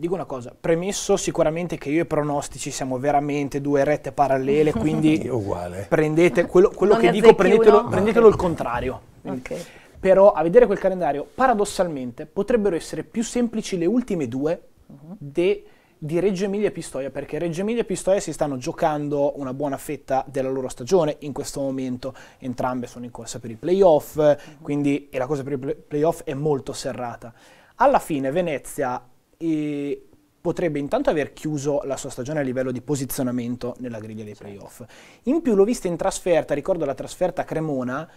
Dico una cosa, premesso sicuramente che io e pronostici siamo veramente due rette parallele, quindi *laughs* prendete quello, quello che dico, prendetelo, prendetelo, il contrario. Okay. Però a vedere quel calendario, paradossalmente, potrebbero essere più semplici le ultime due mhm. de, di Reggio Emilia e Pistoia, perché Reggio Emilia e Pistoia si stanno giocando una buona fetta della loro stagione in questo momento. Entrambe sono in corsa per i playoff, uh-huh. quindi la cosa per i playoff è molto serrata. Alla fine Venezia e potrebbe intanto aver chiuso la sua stagione a livello di posizionamento nella griglia dei playoff. In più l'ho vista in trasferta, ricordo la trasferta a Cremona,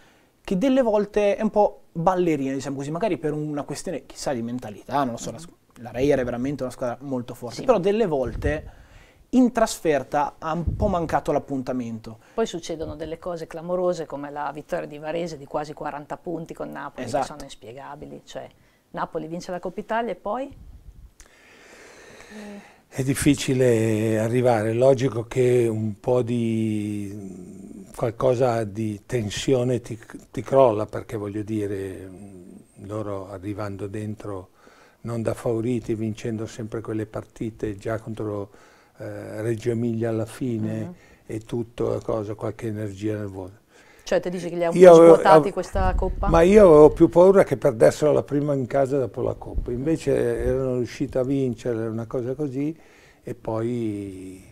che delle volte è un po' ballerina, diciamo così, magari per una questione chissà di mentalità, non lo so, mm-hmm. la, la Reyer è veramente una squadra molto forte, sì. però delle volte in trasferta ha un po' mancato l'appuntamento. Poi succedono delle cose clamorose come la vittoria di Varese di quasi 40 punti con Napoli, esatto. che sono inspiegabili, cioè Napoli vince la Coppa Italia e poi è difficile arrivare, è logico che un po' di qualcosa di tensione ti, ti, crolla perché voglio dire, loro arrivando dentro non da favoriti, vincendo sempre quelle partite già contro eh, Reggio Emilia alla fine uh mm-hmm. -huh. e tutto, cosa, qualche energia nel volo. Cioè te dici che li ha un io po' svuotati avevo, questa coppa? Ma io avevo più paura che perdessero la prima in casa dopo la coppa, invece erano riusciti a vincere una cosa così e poi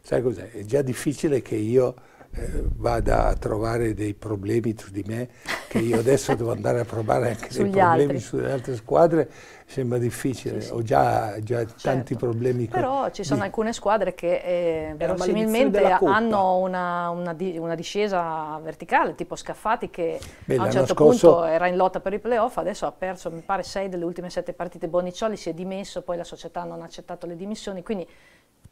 sai cos'è? È già difficile che io eh, vada a trovare dei problemi su di me, che io adesso devo andare a provare anche dei problemi altri. sulle altre squadre, sembra difficile, sì, sì. ho già, già certo. tanti problemi. Però ci sono di... alcune squadre che eh, verosimilmente hanno una, una, di, una, discesa verticale, tipo Scaffati che Beh, a un certo scorso... punto era in lotta per i playoff, adesso ha perso mi pare sei delle ultime sette partite, Bonicioli si è dimesso, poi la società non ha accettato le dimissioni, quindi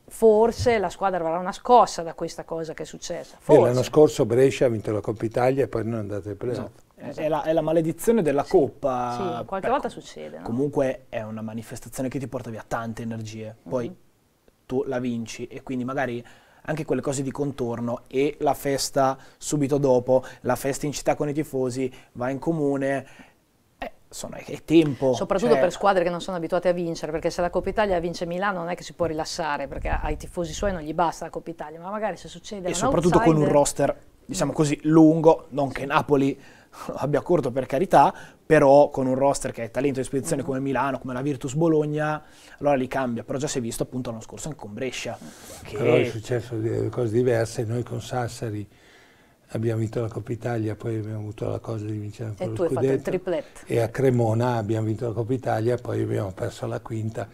forse la squadra avrà una scossa da questa cosa che è successa. L'anno scorso Brescia ha vinto la Coppa Italia e poi non è andata ai playoff. Esatto. È, la, è, la, maledizione della sì. Coppa. Sì, qualche Beh, volta succede. No? Comunque è una manifestazione che ti porta via tante energie. Mhm. Poi mm-hmm. tu la vinci e quindi magari anche quelle cose di contorno e la festa subito dopo, la festa in città con i tifosi, va in comune sono, è tempo. Soprattutto cioè... per squadre che non sono abituate a vincere, perché se la Coppa Italia vince Milano non è che si può rilassare, perché ai tifosi suoi non gli basta la Coppa Italia, ma magari se succede... E soprattutto outsider... con un roster, diciamo così, lungo, non che Napoli *laughs* abbia corto per carità, però con un roster che ha talento di spedizione mm -hmm. come Milano, come la Virtus Bologna, allora li cambia, però già si è visto appunto l'anno scorso anche con Brescia. Che... Però è successo cose diverse, noi con Sassari abbiamo vinto la Coppa Italia, poi abbiamo avuto la cosa di vincere ancora e lo scudetto. E tu hai fatto il triplet. E a Cremona abbiamo vinto la Coppa Italia, poi abbiamo perso la quinta.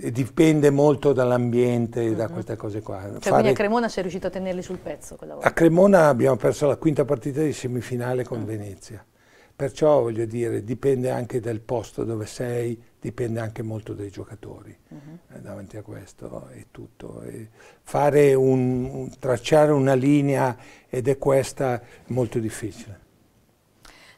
E dipende molto dall'ambiente, mm-hmm. da queste cose qua. Cioè, Fare... quindi a Cremona sei riuscito a tenerli sul pezzo quella volta? A Cremona abbiamo perso la quinta partita di semifinale con mm. Venezia. Perciò voglio dire, dipende anche dal posto dove sei, dipende anche molto dai giocatori uh-huh. eh, davanti a questo è tutto. E fare un, un, tracciare una linea ed è questa è molto difficile.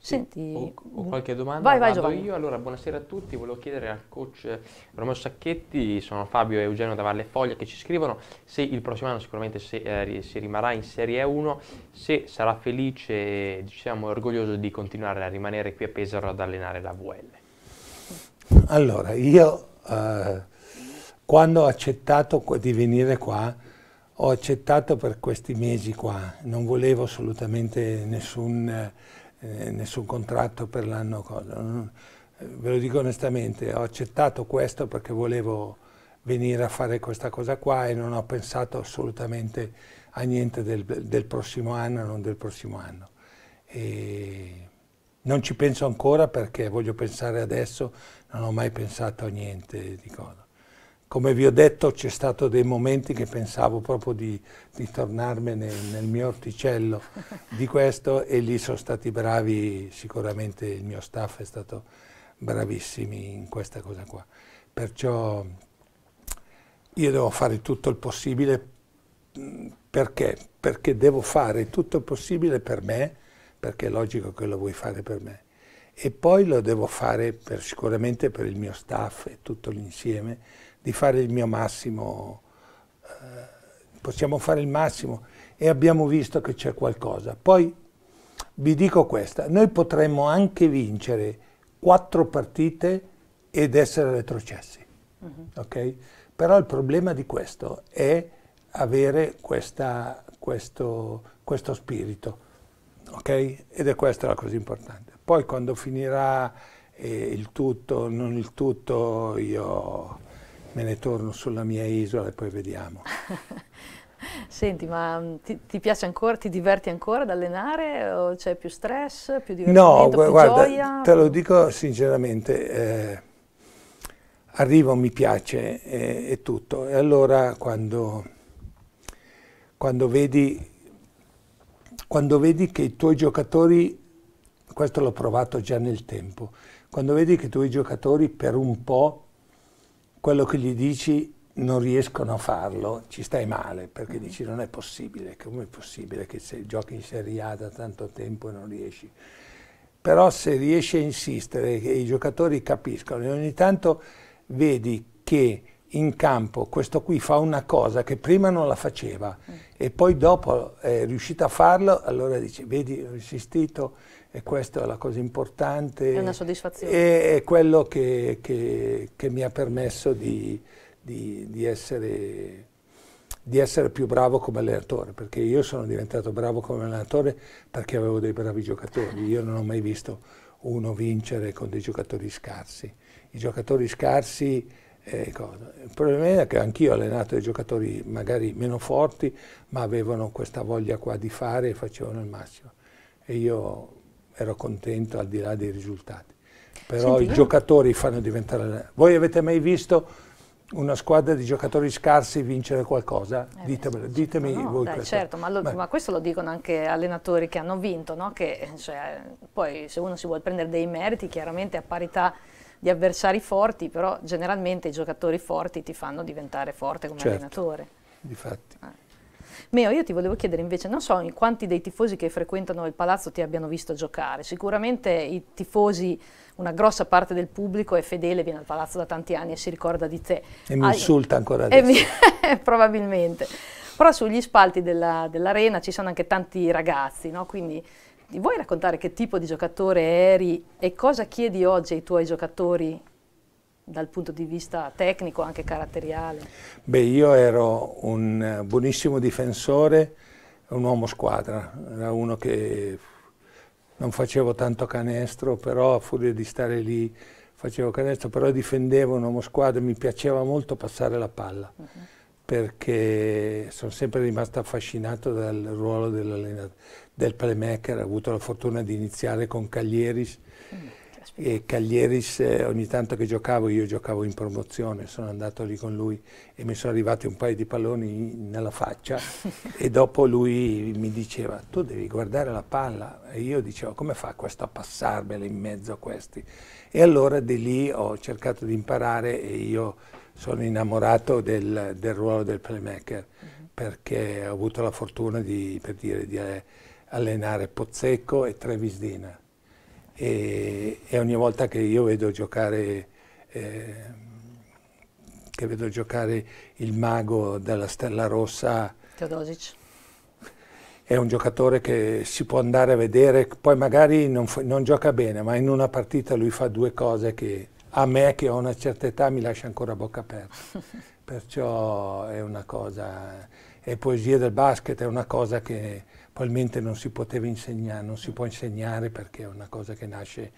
Senti, ho, ho, mm. qualche domanda. Vai, vai Giovanni. Io allora, buonasera a tutti, volevo chiedere al coach Romeo Sacchetti, sono Fabio e Eugenio da Valle Foglia che ci scrivono se il prossimo anno sicuramente se, eh, si rimarrà in Serie 1, se sarà felice e diciamo, orgoglioso di continuare a rimanere qui a Pesaro ad allenare la VL. Allora, io eh, quando ho accettato di venire qua, ho accettato per questi mesi qua, non volevo assolutamente nessun... Eh, eh, nessun contratto per l'anno. Non, eh, ve lo dico onestamente, ho accettato questo perché volevo venire a fare questa cosa qua e non ho pensato assolutamente a niente del, del prossimo anno, non del prossimo anno. E non ci penso ancora perché voglio pensare adesso, non ho mai pensato a niente di cosa come vi ho detto c'è stato dei momenti che pensavo proprio di, di tornarmene nel mio orticello di questo e lì sono stati bravi, sicuramente il mio staff è stato bravissimi in questa cosa qua. Perciò io devo fare tutto il possibile perché? Perché devo fare tutto il possibile per me, perché è logico che lo vuoi fare per me. E poi lo devo fare per, sicuramente per il mio staff e tutto l'insieme di fare il mio massimo, eh, possiamo fare il massimo e abbiamo visto che c'è qualcosa. Poi vi dico questa, noi potremmo anche vincere quattro partite ed essere retrocessi, uh mhm. -huh. okay? Però il problema di questo è avere questa, questo, questo spirito, ok? Ed è questa la cosa importante. Poi quando finirà eh, il tutto, non il tutto, io me ne torno sulla mia isola e poi vediamo. *laughs* Senti, ma mm, ti, ti, piace ancora, ti diverti ancora ad allenare o c'è più stress, più divertimento, no, più guarda, gioia? Te lo dico sinceramente, eh, arrivo, mi piace è, eh, tutto. E allora quando, quando, vedi, quando vedi che i tuoi giocatori, questo l'ho provato già nel tempo, quando vedi che i tuoi giocatori per un po' quello che gli dici non riescono a farlo, ci stai male, perché mm. dici non è possibile, come è possibile che se giochi in Serie A da tanto tempo e non riesci. Però se riesci a insistere, che i giocatori capiscono, e ogni tanto vedi che in campo questo qui fa una cosa che prima non la faceva mm. e poi dopo è riuscito a farlo, allora dici, vedi, ho insistito, e questa è la cosa importante. È una soddisfazione. E è quello che, che, che mi ha permesso di, di, di, essere, di, essere, più bravo come allenatore, perché io sono diventato bravo come allenatore perché avevo dei bravi giocatori, io non ho mai visto uno vincere con dei giocatori scarsi. I giocatori scarsi, eh, ecco, il problema è che anch'io ho allenato dei giocatori magari meno forti, ma avevano questa voglia qua di fare e facevano il massimo. E io ero contento al di là dei risultati. Però Senti, i giocatori fanno diventare... Voi avete mai visto una squadra di giocatori scarsi vincere qualcosa? Eh, Ditemelo, ditemi no, voi dai, questo. Certo, ma, lo, ma, questo lo dicono anche allenatori che hanno vinto, no? che cioè, poi se uno si vuole prendere dei meriti, chiaramente a parità di avversari forti, però generalmente i giocatori forti ti fanno diventare forte come certo, allenatore. Difatti. Eh. Meo, io ti volevo chiedere invece, non so in quanti dei tifosi che frequentano il palazzo ti abbiano visto giocare, sicuramente i tifosi, una grossa parte del pubblico è fedele, viene al palazzo da tanti anni e si ricorda di te. E mi Hai... Ah, insulta ancora adesso. Mi... *laughs* probabilmente. Però sugli spalti dell'arena ci sono anche tanti ragazzi, no? quindi ti vuoi raccontare che tipo di giocatore eri e cosa chiedi oggi ai tuoi giocatori dal punto di vista tecnico, anche caratteriale? Beh, io ero un buonissimo difensore, un uomo squadra, era uno che non facevo tanto canestro, però a furia di stare lì facevo canestro, però difendevo un uomo squadra, mi piaceva molto passare la palla, uh mhm. -huh. perché sono sempre rimasto affascinato dal ruolo del playmaker, ho avuto la fortuna di iniziare con Caglieris, uh mm. -huh e Caglieris eh, ogni tanto che giocavo, io giocavo in promozione, sono andato lì con lui e mi sono arrivati un paio di palloni nella faccia *laughs* e dopo lui mi diceva tu devi guardare la palla e io dicevo come fa questo a passarmela in mezzo a questi? E allora di lì ho cercato di imparare e io sono innamorato del, del ruolo del playmaker mm-hmm. perché ho avuto la fortuna di, per dire, di eh, allenare Pozzecco e Trevisdina e, e ogni volta che io vedo giocare, eh, che vedo giocare il mago della Stella Rossa... Teodosic è un giocatore che si può andare a vedere, poi magari non, non, gioca bene, ma in una partita lui fa due cose che a me che ho una certa età mi lascia ancora a bocca aperta. *laughs* Perciò è una cosa, è poesia del basket, è una cosa che probabilmente non si poteva insegnare, non si può insegnare perché è una cosa che nasce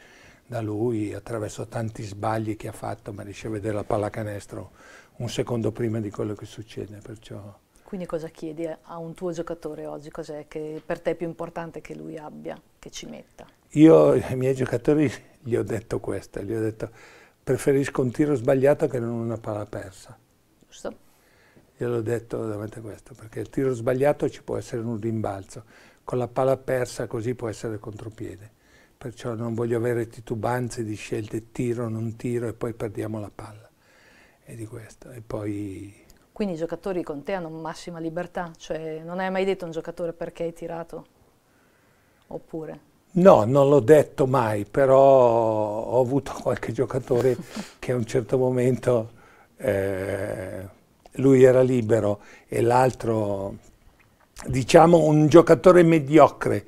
da lui attraverso tanti sbagli che ha fatto, ma riesce a vedere la pallacanestro un secondo prima di quello che succede. Perciò... Quindi cosa chiedi a un tuo giocatore oggi? Cos'è che per te è più importante che lui abbia, che ci metta? Io ai miei giocatori gli ho detto questo, gli ho detto preferisco un tiro sbagliato che non una palla persa. Giusto gliel'ho detto davanti a questo, perché il tiro sbagliato ci può essere un rimbalzo, con la palla persa così può essere contropiede, perciò non voglio avere titubanze di scelte tiro, non tiro e poi perdiamo la palla. E di questo. E poi... Quindi i giocatori con te hanno massima libertà, cioè non hai mai detto a un giocatore perché hai tirato? Oppure? No, non l'ho detto mai, però ho avuto *laughs* qualche giocatore che a un certo momento... Eh, lui era libero e l'altro, diciamo un giocatore mediocre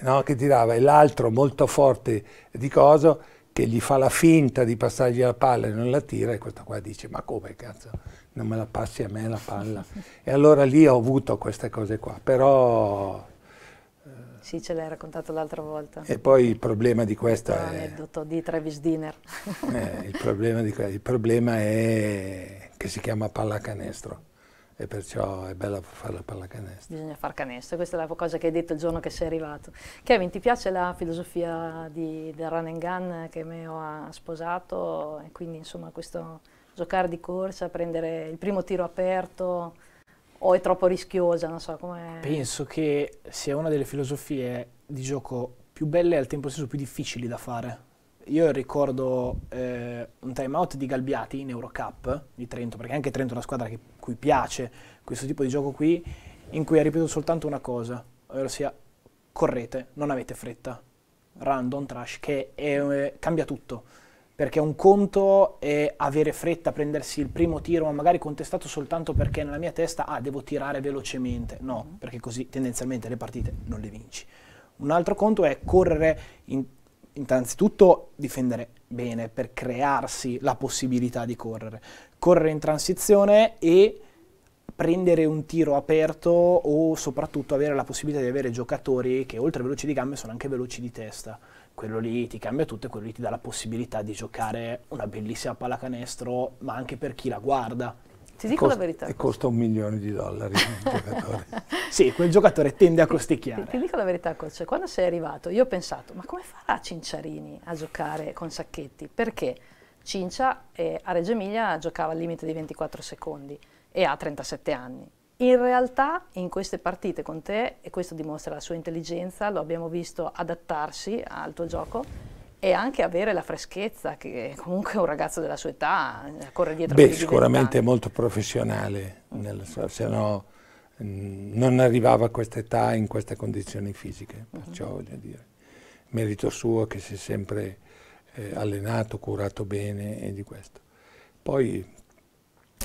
no? che tirava e l'altro molto forte di coso che gli fa la finta di passargli la palla e non la tira e questo qua dice ma come cazzo non me la passi a me la palla e allora lì ho avuto queste cose qua però eh, sì, ce l'hai raccontato l'altra volta. E poi il problema di questo è... L'aneddoto di Travis Diner. Eh, il, problema di, il problema è che si chiama pallacanestro e perciò è bella fare la pallacanestro. Bisogna far canestro, questa è la cosa che hai detto il giorno che sei arrivato. Kevin, ti piace la filosofia di, del run and gun che Meo ha sposato e quindi insomma questo giocare di corsa, prendere il primo tiro aperto o è troppo rischiosa, non so come... Penso che sia una delle filosofie di gioco più belle e al tempo stesso più difficili da fare io ricordo eh, un time out di Galbiati in Eurocup di Trento, perché anche Trento è una squadra che, cui piace questo tipo di gioco qui, in cui ha ripetuto soltanto una cosa, ovvero sia correte, non avete fretta. Random trash che è, eh, cambia tutto, perché un conto è avere fretta, prendersi il primo tiro, ma magari contestato soltanto perché nella mia testa, ah, devo tirare velocemente. No, perché così tendenzialmente le partite non le vinci. Un altro conto è correre in innanzitutto difendere bene per crearsi la possibilità di correre, correre in transizione e prendere un tiro aperto o soprattutto avere la possibilità di avere giocatori che oltre veloci di gambe sono anche veloci di testa. Quello lì ti cambia tutto e quello lì ti dà la possibilità di giocare una bellissima pallacanestro, ma anche per chi la guarda, ti dico costa, la verità. E costa un milione di dollari un *laughs* giocatore. sì, quel giocatore tende a costicchiare. Ti, ti, dico la verità, coach. Quando sei arrivato, io ho pensato, ma come farà Cinciarini a giocare con Sacchetti? Perché Cincia eh, a Reggio Emilia giocava al limite di 24 secondi e ha 37 anni. In realtà in queste partite con te, e questo dimostra la sua intelligenza, lo abbiamo visto adattarsi al tuo gioco, e anche avere la freschezza che comunque un ragazzo della sua età eh, corre dietro. Beh, sicuramente è molto professionale, nel, se no non arrivava a questa età in queste condizioni fisiche, mhm. perciò voglio dire, merito suo che si è sempre eh, allenato, curato bene e di questo. Poi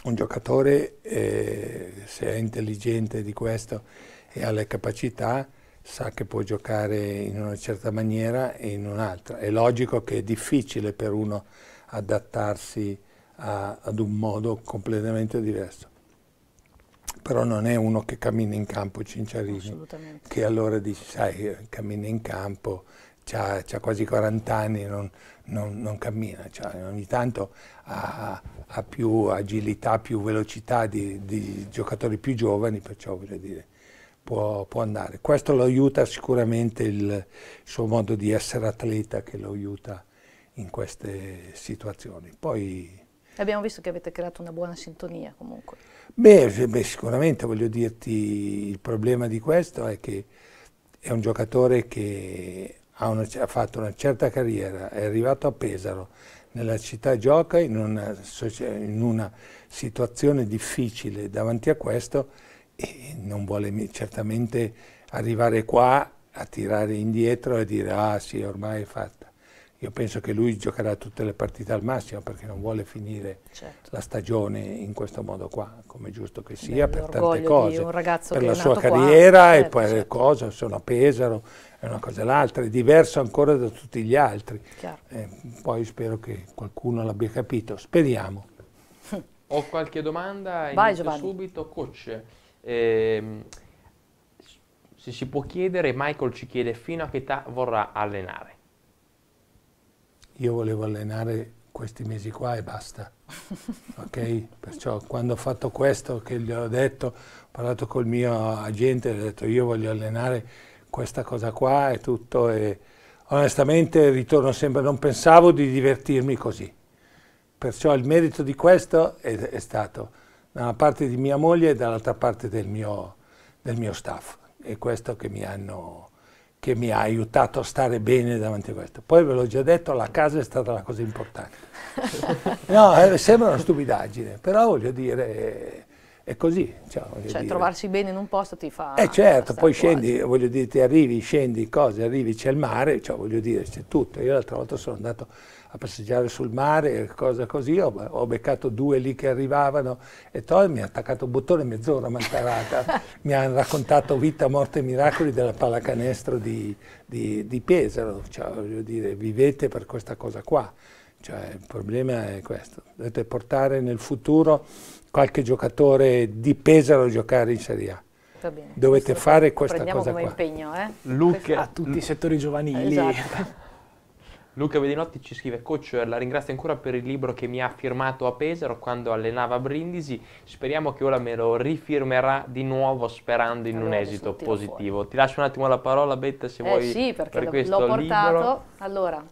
un giocatore, eh, se è intelligente di questo e ha le capacità, sa che può giocare in una certa maniera e in un'altra. È logico che è difficile per uno adattarsi a, ad un modo completamente diverso. Però non è uno che cammina in campo Cinciarini, che allora dice, sai, cammina in campo, ha, quasi 40 anni e non, non, non, cammina, cioè, ogni tanto ha, ha, più agilità, più velocità di, di giocatori più giovani, perciò voglio dire può, può andare. Questo lo aiuta sicuramente il, il suo modo di essere atleta che lo aiuta in queste situazioni. Poi, Abbiamo visto che avete creato una buona sintonia comunque. Beh, beh, sicuramente voglio dirti il problema di questo è che è un giocatore che ha, una, ha, fatto una certa carriera, è arrivato a Pesaro, nella città gioca in una, in una situazione difficile davanti a questo e non vuole certamente arrivare qua a tirare indietro e dire ah sì ormai è fatta. Io penso che lui giocherà tutte le partite al massimo perché non vuole finire certo. la stagione in questo modo qua, come giusto che sia, Beh, per tante cose, per la sua carriera qua, e certo, per certo. cose, sono a Pesaro, è una cosa e l'altra, è diverso ancora da tutti gli altri. Eh, poi spero che qualcuno l'abbia capito, speriamo. Ho qualche domanda, Vai, subito, coach eh, se si può chiedere, Michael ci chiede fino a che età vorrà allenare. Io volevo allenare questi mesi qua e basta, *laughs* ok? Perciò quando ho fatto questo, che gli ho detto, ho parlato col mio agente, ho detto io voglio allenare questa cosa qua e tutto e onestamente ritorno sempre, non pensavo di divertirmi così. Perciò il merito di questo è, è stato da una parte di mia moglie e dall'altra parte del mio, del mio staff. È questo che mi, hanno, che mi ha aiutato a stare bene davanti a questo. Poi ve l'ho già detto, la casa è stata la cosa importante. *laughs* no, eh, sembra una stupidaggine, però voglio dire è così. Cioè, cioè trovarsi bene in un posto ti fa... Eh certo, poi scendi, quasi. voglio dire, ti arrivi, scendi, cose, arrivi, c'è il mare, cioè, voglio dire, c'è tutto. Io l'altra volta sono andato a passeggiare sul mare, cosa così, ho, ho beccato due lì che arrivavano e poi mi ha attaccato un bottone mezz'ora mantarata, *laughs* mi ha raccontato vita, morte e miracoli della pallacanestro di, di, di Pesaro, cioè, voglio dire, vivete per questa cosa qua. Cioè, il problema è questo, dovete portare nel futuro qualche giocatore di Pesaro a giocare in Serie A. Dovete fare questa cosa come qua. impegno, eh? Luke a tutti i settori giovanili. Esatto. *laughs* Luca Bedinotti ci scrive, coach eh, la ringrazio ancora per il libro che mi ha firmato a Pesaro quando allenava a Brindisi, speriamo che ora me lo rifirmerà di nuovo sperando in allora, un esito positivo. Fuori. Ti lascio un attimo la parola Betta se eh, vuoi. Sì, perché per l'ho portato. Libro. Allora,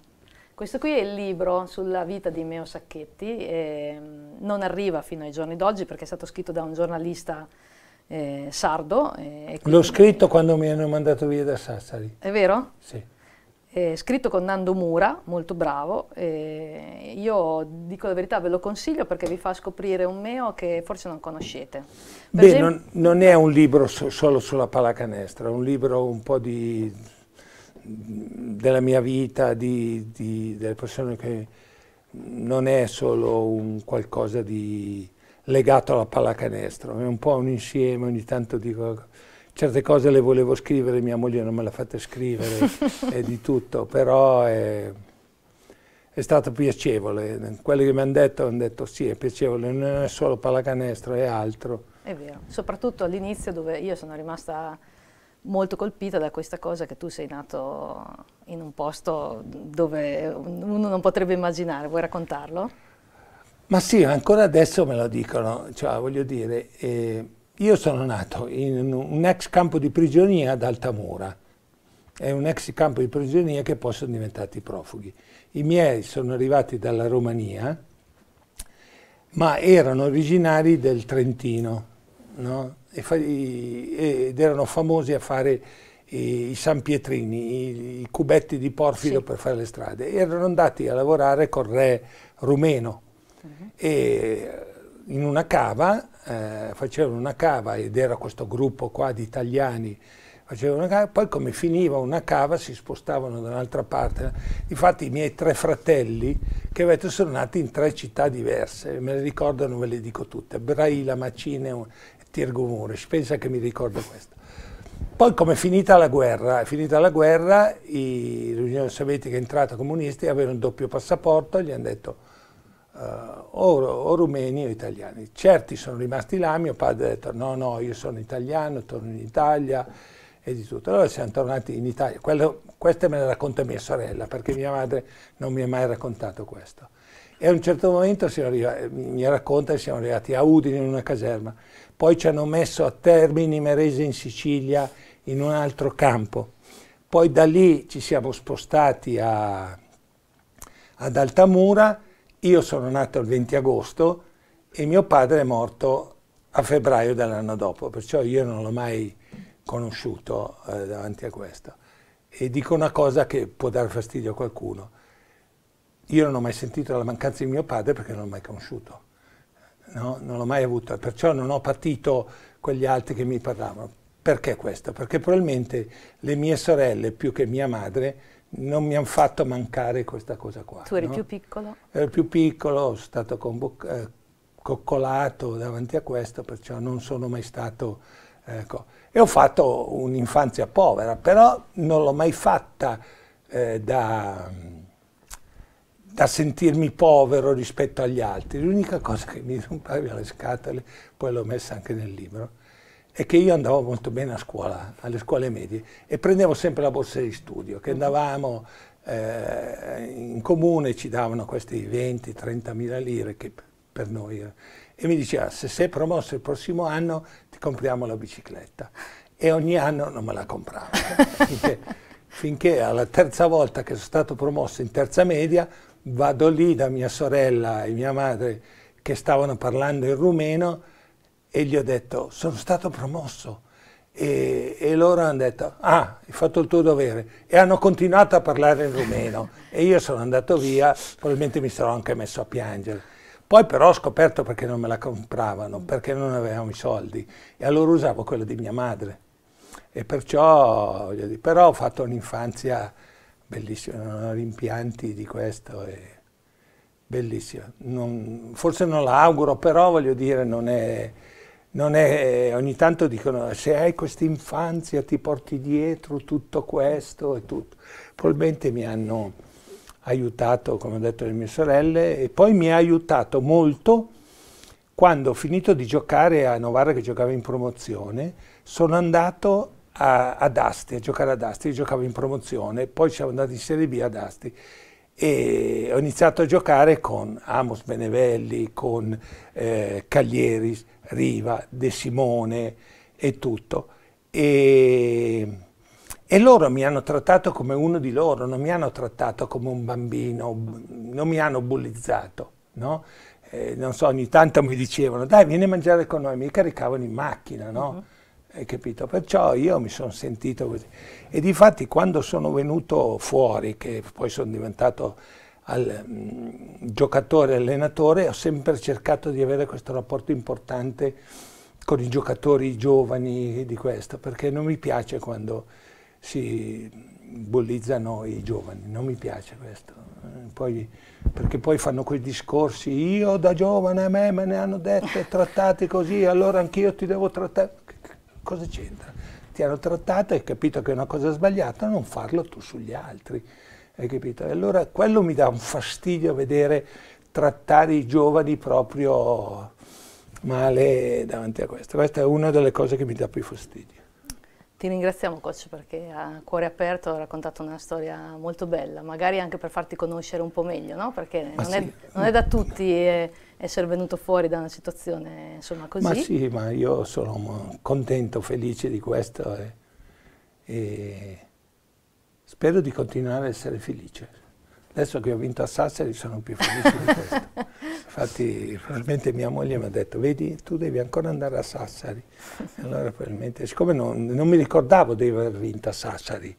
questo qui è il libro sulla vita di Meo Sacchetti, eh, non arriva fino ai giorni d'oggi perché è stato scritto da un giornalista eh, sardo. Eh, l'ho scritto quando mi hanno mandato via da Sassari. È vero? Sì eh, scritto con Nando Mura, molto bravo. Eh, io dico la verità, ve lo consiglio perché vi fa scoprire un meo che forse non conoscete. Per Beh, esempio... non, non, è un libro so, solo sulla pallacanestro, è un libro un po' di, della mia vita, di, di, delle persone che non è solo un qualcosa di legato alla pallacanestro, è un po' un insieme, ogni tanto dico certe cose le volevo scrivere, mia moglie non me l'ha fatta scrivere *laughs* è di tutto, però è, è stato piacevole. Quelli che mi hanno detto hanno detto sì, è piacevole, non è solo pallacanestro, è altro. È vero, soprattutto all'inizio dove io sono rimasta molto colpita da questa cosa che tu sei nato in un posto dove uno non potrebbe immaginare, vuoi raccontarlo? Ma sì, ancora adesso me lo dicono, cioè voglio dire... Eh, io sono nato in un ex campo di prigionia ad Altamura, è un ex campo di prigionia che poi sono diventati profughi. I miei sono arrivati dalla Romania, ma erano originari del Trentino no? ed erano famosi a fare i, i San Pietrini, i, i, cubetti di porfido sì. per fare le strade. Erano andati a lavorare col re rumeno uh mhm. -huh. e in una cava, eh, facevano una cava ed era questo gruppo qua di italiani facevano una cava, poi come finiva una cava si spostavano da un'altra parte. Infatti i miei tre fratelli che avete sono nati in tre città diverse, me le ricordo non ve le dico tutte, Braila, Macine e Tirgomures, pensa che mi ricordo questo. Poi come finita la guerra, finita la guerra l'Unione Sovietica è entrata comunisti, avevano un doppio passaporto, gli hanno detto uh, o, o, rumeni o italiani. Certi sono rimasti là, mio padre ha detto no, no, io sono italiano, torno in Italia e di tutto. Allora siamo tornati in Italia. Quello, questa me la racconta mia sorella, perché mia madre non mi ha mai raccontato questo. E a un certo momento arrivati, eh, mi racconta che siamo arrivati a Udine in una caserma, poi ci hanno messo a Termini Merese in Sicilia in un altro campo, poi da lì ci siamo spostati a, ad Altamura io sono nato il 20 agosto e mio padre è morto a febbraio dell'anno dopo, perciò io non l'ho mai conosciuto eh, davanti a questo. E dico una cosa che può dare fastidio a qualcuno. Io non ho mai sentito la mancanza di mio padre perché non l'ho mai conosciuto. No? Non l'ho mai avuto, perciò non ho patito quegli altri che mi parlavano. Perché questo? Perché probabilmente le mie sorelle, più che mia madre, non mi hanno fatto mancare questa cosa qua. Tu eri no? più piccolo? Ero più piccolo, sono stato eh, coccolato davanti a questo, perciò non sono mai stato... Ecco. E ho fatto un'infanzia povera, però non l'ho mai fatta eh, da, da, sentirmi povero rispetto agli altri. L'unica cosa che mi rompeva le scatole, poi l'ho messa anche nel libro, è che io andavo molto bene a scuola, alle scuole medie, e prendevo sempre la borsa di studio, che andavamo eh, in comune, ci davano questi 20-30 mila lire, che per noi era, e mi diceva se sei promosso il prossimo anno ti compriamo la bicicletta. E ogni anno non me la compravo. *laughs* finché, finché alla terza volta che sono stato promosso in terza media, vado lì da mia sorella e mia madre che stavano parlando in rumeno, e gli ho detto sono stato promosso e, e, loro hanno detto ah hai fatto il tuo dovere e hanno continuato a parlare in rumeno e io sono andato via probabilmente mi sarò anche messo a piangere poi però ho scoperto perché non me la compravano perché non avevamo i soldi e allora usavo quella di mia madre e perciò però ho fatto un'infanzia bellissima non ho rimpianti di questo e bellissima non, forse non la auguro però voglio dire non è è, eh, ogni tanto dicono se hai questa infanzia ti porti dietro tutto questo e tutto. Probabilmente mi hanno aiutato, come ho detto le mie sorelle, e poi mi ha aiutato molto quando ho finito di giocare a Novara che giocava in promozione, sono andato a, ad Asti, a giocare ad Asti, giocavo in promozione, poi siamo andati in Serie B ad Asti e ho iniziato a giocare con Amos Benevelli, con eh, Caglieris, Riva, De Simone e tutto. E, e, loro mi hanno trattato come uno di loro, non mi hanno trattato come un bambino, non mi hanno bullizzato, no? eh, non so, ogni tanto mi dicevano, dai vieni a mangiare con noi, mi caricavano in macchina, no? Uh -huh. Hai capito? Perciò io mi sono sentito così. E difatti quando sono venuto fuori, che poi sono diventato al mm, giocatore allenatore, ho sempre cercato di avere questo rapporto importante con i giocatori giovani di questo, perché non mi piace quando si bullizzano i giovani, non mi piace questo. Eh, poi, perché poi fanno quei discorsi, io da giovane a me me ne hanno dette trattati così, allora anch'io ti devo trattare. Cosa c'entra? Ti hanno trattato, e hai capito che è una cosa sbagliata, non farlo tu sugli altri. Hai capito? E allora quello mi dà un fastidio vedere trattare i giovani proprio male davanti a questo. Questa è una delle cose che mi dà più fastidio. Ti ringraziamo coach perché a cuore aperto ha raccontato una storia molto bella, magari anche per farti conoscere un po' meglio, no? perché non, sì. è, non, è, da tutti eh, essere venuto fuori da una situazione insomma, così. Ma sì, ma io sono contento, felice di questo eh. e, e Spero di continuare a essere felice. Adesso che ho vinto a Sassari sono più felice di questo. *laughs* Infatti probabilmente mia moglie mi ha detto, vedi, tu devi ancora andare a Sassari. E allora probabilmente, siccome non, non, mi ricordavo di aver vinto a Sassari,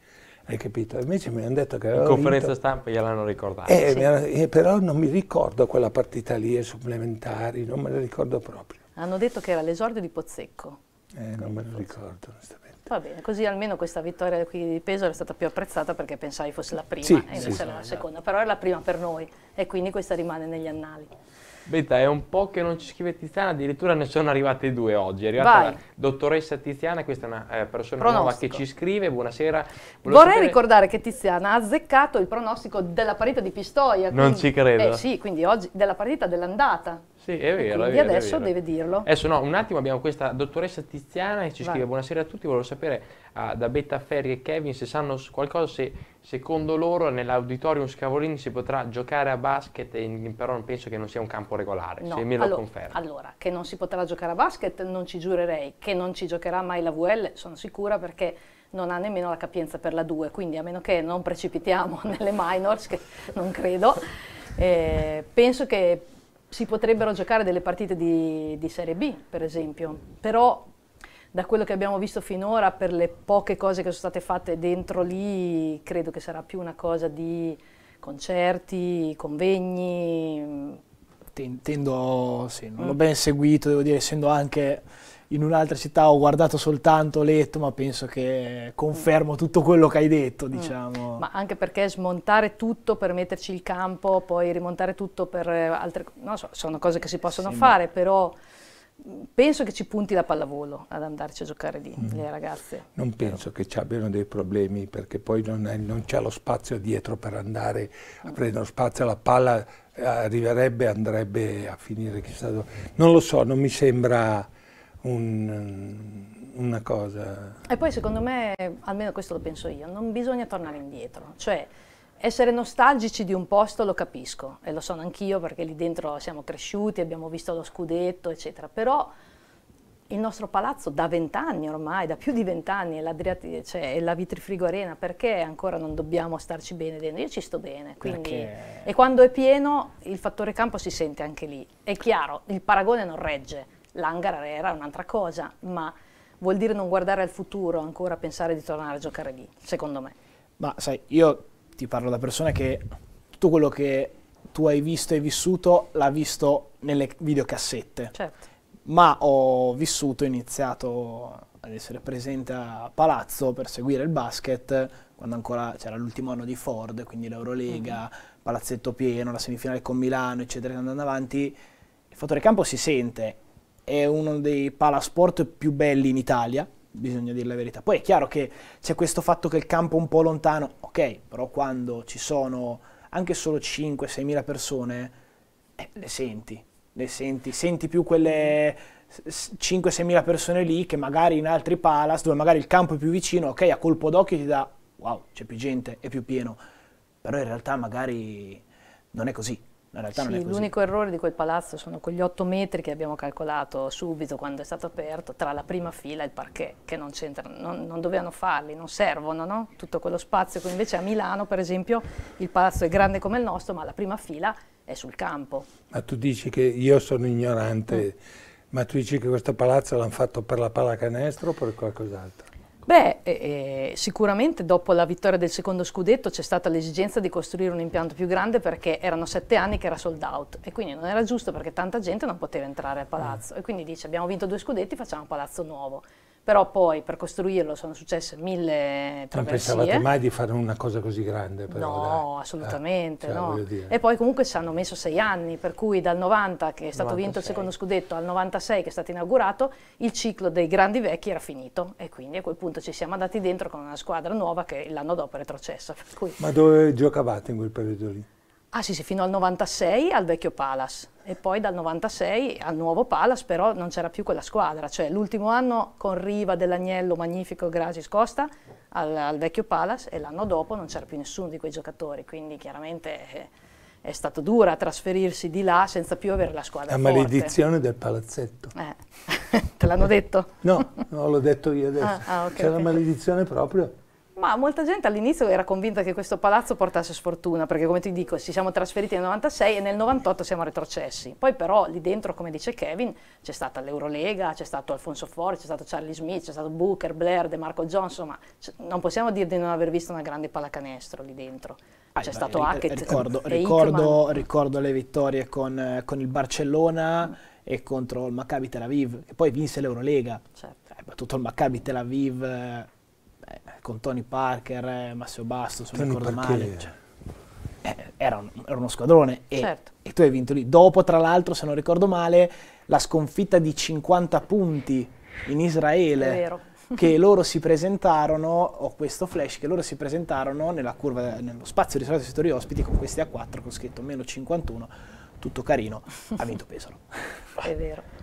hai capito? Invece mi hanno detto che... In conferenza vinto, stampa gliel'hanno ricordato. Eh, sì. eh, però non mi ricordo quella partita lì, e eh, supplementari, non me la ricordo proprio. Hanno detto che era l'esordio di Pozzecco. Eh, non me lo ricordo, onestamente. Va bene, così almeno questa vittoria qui di Pesaro è stata più apprezzata perché pensavi fosse la prima sì, e invece sì, era sì, la seconda, però è la prima per noi e quindi questa rimane negli annali. Betta, è un po' che non ci scrive Tiziana, addirittura ne sono arrivate due oggi. È arrivata Vai. la dottoressa Tiziana, questa è una eh, persona pronostico. nuova che ci scrive. Buonasera. Volevo Vorrei sapere... ricordare che Tiziana ha azzeccato il pronostico della partita di Pistoia. Non ci credo. Eh sì, quindi oggi della partita dell'andata. Sì, è vero. E quindi è vero, adesso è deve dirlo. Adesso no, un attimo abbiamo questa dottoressa Tiziana che ci Vai. scrive buonasera a tutti, volevo sapere uh, da Betta Ferri e Kevin se sanno qualcosa, se secondo loro nell'auditorium Scavolini si potrà giocare a basket, in, però penso che non sia un campo regolare, no. se me lo allora, conferma. Allora, che non si potrà giocare a basket non ci giurerei, che non ci giocherà mai la VL sono sicura perché non ha nemmeno la capienza per la 2, quindi a meno che non precipitiamo *laughs* nelle minors, che non credo, eh, penso che si potrebbero giocare delle partite di, di Serie B, per esempio, però da quello che abbiamo visto finora, per le poche cose che sono state fatte dentro lì, credo che sarà più una cosa di concerti, convegni. Mm. Tendo, sì, non l'ho mm. ben seguito, devo dire, essendo anche in un'altra città, ho guardato soltanto, ho letto, ma penso che confermo tutto quello che hai detto, mm. diciamo. Mm. Ma anche perché smontare tutto per metterci il campo, poi rimontare tutto per eh, altre cose, so, sono cose che si possono sì, fare, ma... però mm, penso che ci punti la pallavolo ad andarci a giocare lì, mm. le ragazze. Non penso che ci abbiano dei problemi perché poi non, è, non c'è lo spazio dietro per andare mm. a prendere spazio, la palla eh, arriverebbe, andrebbe a finire chissà dove. Non lo so, non mi sembra un, una cosa... E poi secondo me, almeno questo lo penso io, non bisogna tornare indietro. Cioè, essere nostalgici di un posto lo capisco e lo sono anch'io perché lì dentro siamo cresciuti, abbiamo visto lo scudetto, eccetera. Però il nostro palazzo da vent'anni ormai, da più di vent'anni, è, cioè, è la vitrifrigo arena, perché ancora non dobbiamo starci bene dentro? Io ci sto bene, quindi, perché... e quando è pieno il fattore campo si sente anche lì. È chiaro, il paragone non regge, l'hangar era un'altra cosa, ma vuol dire non guardare al futuro, ancora pensare di tornare a giocare lì, secondo me. Ma sai, io ti parlo da persona che tutto quello che tu hai visto e vissuto l'ha visto nelle videocassette. Certo. Ma ho vissuto, ho iniziato ad essere presente a Palazzo per seguire il basket quando ancora c'era l'ultimo anno di Ford, quindi l'Eurolega, mm. Palazzetto pieno, la semifinale con Milano, eccetera, andando avanti. Il fattore campo si sente è uno dei palasport più belli in Italia, bisogna dire la verità. Poi è chiaro che c'è questo fatto che il campo è un po' lontano, ok, però quando ci sono anche solo 5-6 mila persone, eh, le senti, le senti, senti più quelle 5-6 mila persone lì che magari in altri palas, dove magari il campo è più vicino, ok, a colpo d'occhio ti dà, wow, c'è più gente, è più pieno, però in realtà magari non è così in realtà sì, non è così. L'unico errore di quel palazzo sono quegli 8 metri che abbiamo calcolato subito quando è stato aperto tra la prima fila e il parquet, che non, non, non dovevano farli, non servono, no? tutto quello spazio che invece a Milano per esempio il palazzo è grande come il nostro ma la prima fila è sul campo. Ma tu dici che io sono ignorante, mm. ma tu dici che questo palazzo l'hanno fatto per la pallacanestro o per qualcos'altro? Beh, eh, sicuramente dopo la vittoria del secondo scudetto c'è stata l'esigenza di costruire un impianto più grande perché erano sette anni che era sold out e quindi non era giusto perché tanta gente non poteva entrare al palazzo mm. e quindi dice abbiamo vinto due scudetti, facciamo un palazzo nuovo però poi per costruirlo sono successe mille traversie. Non pensavate mai di fare una cosa così grande? Però, no, dai. assolutamente eh, cioè, no. E poi comunque ci hanno messo sei anni, per cui dal 90 che è stato 96. vinto il secondo scudetto al 96 che è stato inaugurato, il ciclo dei grandi vecchi era finito e quindi a quel punto ci siamo andati dentro con una squadra nuova che l'anno dopo è retrocessa. Cui... Ma dove giocavate in quel periodo lì? Ah sì, sì, fino al 96 al vecchio Palace e poi dal 96 al nuovo Palace, però non c'era più quella squadra, cioè l'ultimo anno con Riva, Dell'Agnello, Magnifico, Grasis, Costa al, al vecchio Palace e l'anno dopo non c'era più nessuno di quei giocatori, quindi chiaramente è, è stato dura trasferirsi di là senza più avere la squadra La forte. maledizione del palazzetto. Eh. *laughs* Te l'hanno detto? No, no l'ho detto io adesso. Ah, ah, okay, c'è okay. la maledizione proprio ma molta gente all'inizio era convinta che questo palazzo portasse sfortuna, perché come ti dico, ci siamo trasferiti nel 96 e nel 98 siamo retrocessi. Poi però lì dentro, come dice Kevin, c'è stata l'Eurolega, c'è stato Alfonso Fori, c'è stato Charlie Smith, c'è stato Booker, Blair, De Marco Johnson, ma non possiamo dire di non aver visto una grande pallacanestro lì dentro. Ah, c'è stato Hackett. Ricordo, ricordo, ricordo, le vittorie con, con il Barcellona mm. e contro il Maccabi Tel Aviv, che poi vinse l'Eurolega. Certo. Eh, tutto il Maccabi Tel Aviv eh, con Tony Parker, eh, Massimo Basto, se non ricordo male. Cioè, eh, era, un, era, uno squadrone e, certo. e, tu hai vinto lì. Dopo, tra l'altro, se non ricordo male, la sconfitta di 50 punti in Israele. *laughs* che loro si presentarono, ho questo flash, che loro si presentarono nella curva, nello spazio riservato ai settori ospiti con questi A4 con scritto meno 51, tutto carino, ha vinto Pesaro. È vero.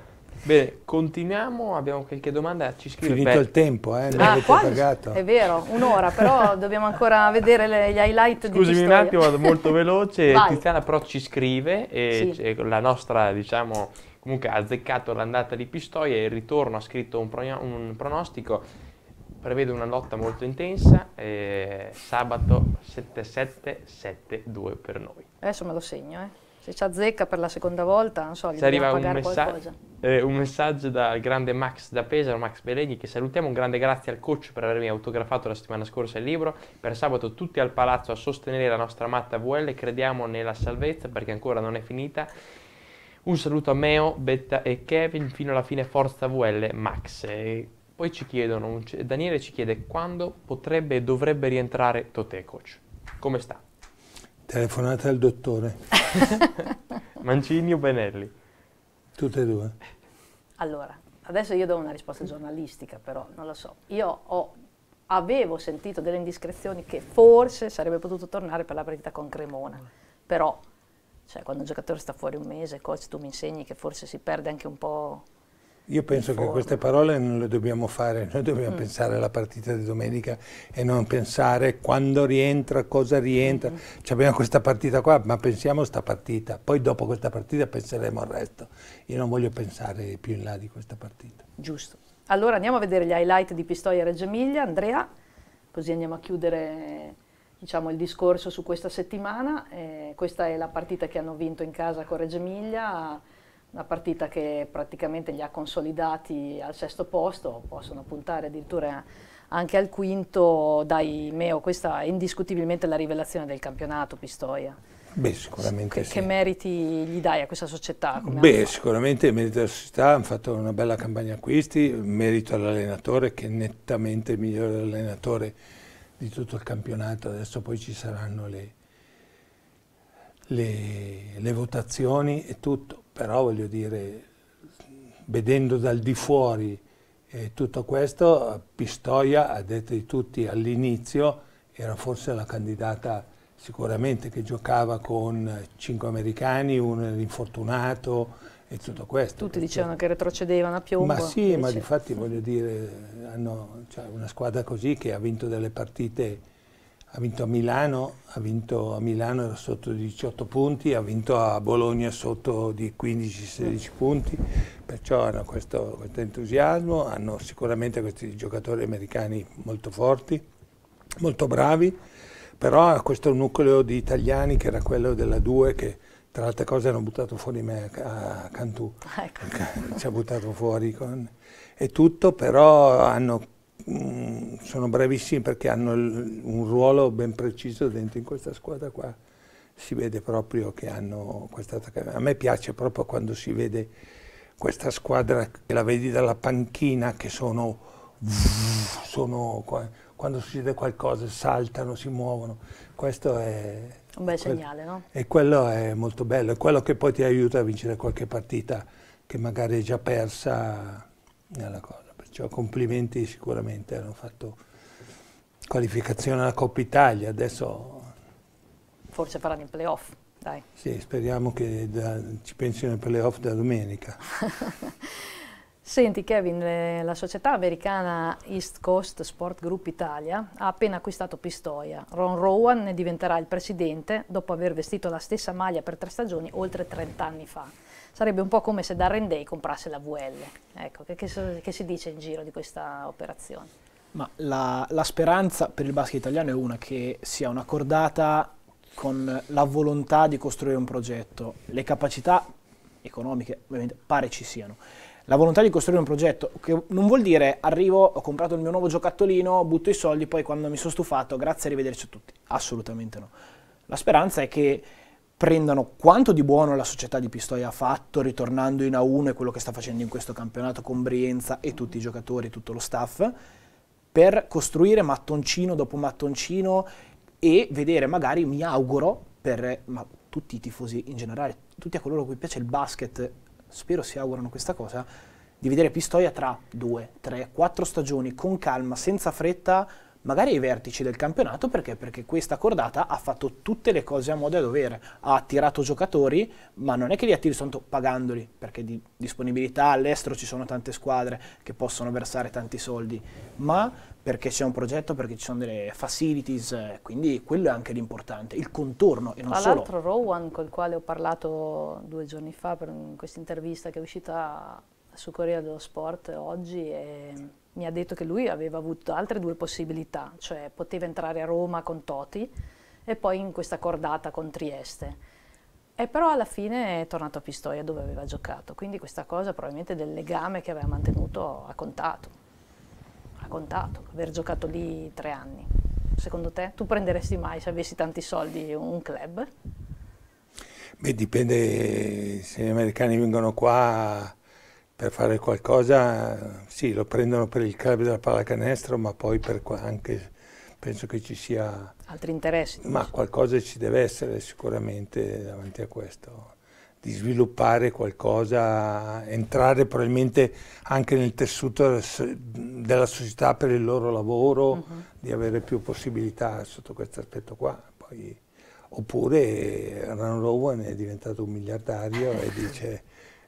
Bene, continuiamo, abbiamo qualche domanda, ci scrive Finito Beh. il tempo, eh, ah, pagato. È vero, un'ora, però *laughs* dobbiamo ancora vedere le, gli highlight Scusami di un attimo, vado molto *laughs* veloce, Tiziana però ci scrive, e sì. la nostra, diciamo, comunque ha azzeccato l'andata di Pistoia e il ritorno ha scritto un, pro, un pronostico prevede una lotta molto intensa, eh, sabato 7772 per noi. Adesso me lo segno, eh se ci azzecca per la seconda volta, non so, gli dobbiamo pagare un qualcosa. Eh, un messaggio dal grande Max da Pesaro, Max Belegni, che salutiamo, un grande grazie al coach per avermi autografato la settimana scorsa il libro, per sabato tutti al palazzo a sostenere la nostra matta VL, crediamo nella salvezza perché ancora non è finita. Un saluto a Meo, Betta e Kevin, fino alla fine forza VL Max. E poi ci chiedono, Daniele ci chiede quando potrebbe e dovrebbe rientrare Totè coach. Come sta? Telefonate al dottore. *laughs* Mancini o Benelli? Tutte e due. Allora, adesso io do una risposta giornalistica, però non lo so. Io ho, avevo sentito delle indiscrezioni che forse sarebbe potuto tornare per la partita con Cremona, però cioè, quando un giocatore sta fuori un mese, coach, tu mi insegni che forse si perde anche un po' Io penso che queste parole non le dobbiamo fare, noi dobbiamo mm. pensare alla partita di domenica e non pensare quando rientra, cosa rientra. Mm. Abbiamo questa partita qua, ma pensiamo a questa partita, poi dopo questa partita penseremo al resto. Io non voglio pensare più in là di questa partita. Giusto. Allora andiamo a vedere gli highlight di Pistoia e Reggio Emilia. Andrea, così andiamo a chiudere diciamo, il discorso su questa settimana. Eh, questa è la partita che hanno vinto in casa con Reggio Emilia una partita che praticamente li ha consolidati al sesto posto, possono puntare addirittura anche al quinto, dai Meo, questa è indiscutibilmente la rivelazione del campionato Pistoia. Beh, sicuramente che, sì. Che meriti gli dai a questa società? Beh, sicuramente merito alla società, hanno fatto una bella campagna acquisti, merito all'allenatore che è nettamente il migliore allenatore di tutto il campionato, adesso poi ci saranno le, le, le votazioni e tutto però voglio dire, vedendo dal di fuori eh, tutto questo, Pistoia, a detta di tutti all'inizio, era forse la candidata sicuramente che giocava con cinque americani, uno era infortunato e tutto questo. Tutti dicevano che retrocedevano a piombo. Ma sì, ma di fatti voglio dire, hanno cioè, una squadra così che ha vinto delle partite ha vinto a Milano, ha vinto a Milano era sotto 18 punti, ha vinto a Bologna sotto di 15-16 punti, perciò hanno questo, questo, entusiasmo, hanno sicuramente questi giocatori americani molto forti, molto bravi, però ha questo nucleo di italiani che era quello della 2 che tra altre cose hanno buttato fuori me a, Cantù, ah, ecco. ci ha buttato fuori con, e tutto, però hanno Mm, sono bravissimi perché hanno il, un ruolo ben preciso dentro in questa squadra qua. Si vede proprio che hanno questa attaccamento. A me piace proprio quando si vede questa squadra che la vedi dalla panchina che sono, sono quando succede qualcosa saltano, si muovono. Questo è un bel segnale, no? E quello è molto bello, è quello che poi ti aiuta a vincere qualche partita che magari è già persa nella cosa cioè, complimenti sicuramente, hanno fatto qualificazione alla Coppa Italia, adesso... Forse faranno in playoff, dai. Sì, speriamo che da, ci pensino ai playoff da domenica. *laughs* Senti Kevin, eh, la società americana East Coast Sport Group Italia ha appena acquistato Pistoia. Ron Rowan ne diventerà il presidente dopo aver vestito la stessa maglia per tre stagioni oltre 30 anni fa sarebbe un po' come se da Day comprasse la VL. Ecco, che, che, che si dice in giro di questa operazione? Ma la, la speranza per il basket italiano è una che sia una cordata con la volontà di costruire un progetto. Le capacità economiche ovviamente pare ci siano la volontà di costruire un progetto, che non vuol dire arrivo, ho comprato il mio nuovo giocattolino, butto i soldi, poi quando mi sono stufato, grazie, arrivederci a tutti. Assolutamente no. La speranza è che prendano quanto di buono la società di Pistoia ha fatto ritornando in A1 e quello che sta facendo in questo campionato con Brienza e tutti i giocatori, tutto lo staff, per costruire mattoncino dopo mattoncino e vedere magari, mi auguro, per ma, tutti i tifosi in generale, tutti a coloro a cui piace il basket, spero si augurano questa cosa, di vedere Pistoia tra due, tre, quattro stagioni, con calma, senza fretta, magari ai vertici del campionato perché? perché questa cordata ha fatto tutte le cose a modo e a dovere, ha attirato giocatori, ma non è che li attiri soltanto pagandoli, perché di disponibilità all'estero ci sono tante squadre che possono versare tanti soldi, ma perché c'è un progetto, perché ci sono delle facilities, eh, quindi quello è anche l'importante, il contorno e non Tra solo. Tra l'altro Rowan, col quale ho parlato due giorni fa per questa intervista che è uscita su Corriere dello Sport oggi, è mi ha detto che lui aveva avuto altre due possibilità, cioè poteva entrare a Roma con Toti e poi in questa cordata con Trieste. E però alla fine è tornato a Pistoia dove aveva giocato, quindi questa cosa probabilmente del legame che aveva mantenuto ha contato, ha contato, aver giocato lì tre anni. Secondo te tu prenderesti mai se avessi tanti soldi un club? Beh, dipende se gli americani vengono qua per fare qualcosa, sì, lo prendono per il club della pallacanestro, ma poi per anche penso che ci sia... Altri interessi? Ma dice. qualcosa ci deve essere sicuramente davanti a questo, di sviluppare qualcosa, entrare probabilmente anche nel tessuto della società per il loro lavoro, uh mm-hmm. -huh. di avere più possibilità sotto questo aspetto qua. Poi, oppure Ran Rowan è diventato un miliardario e dice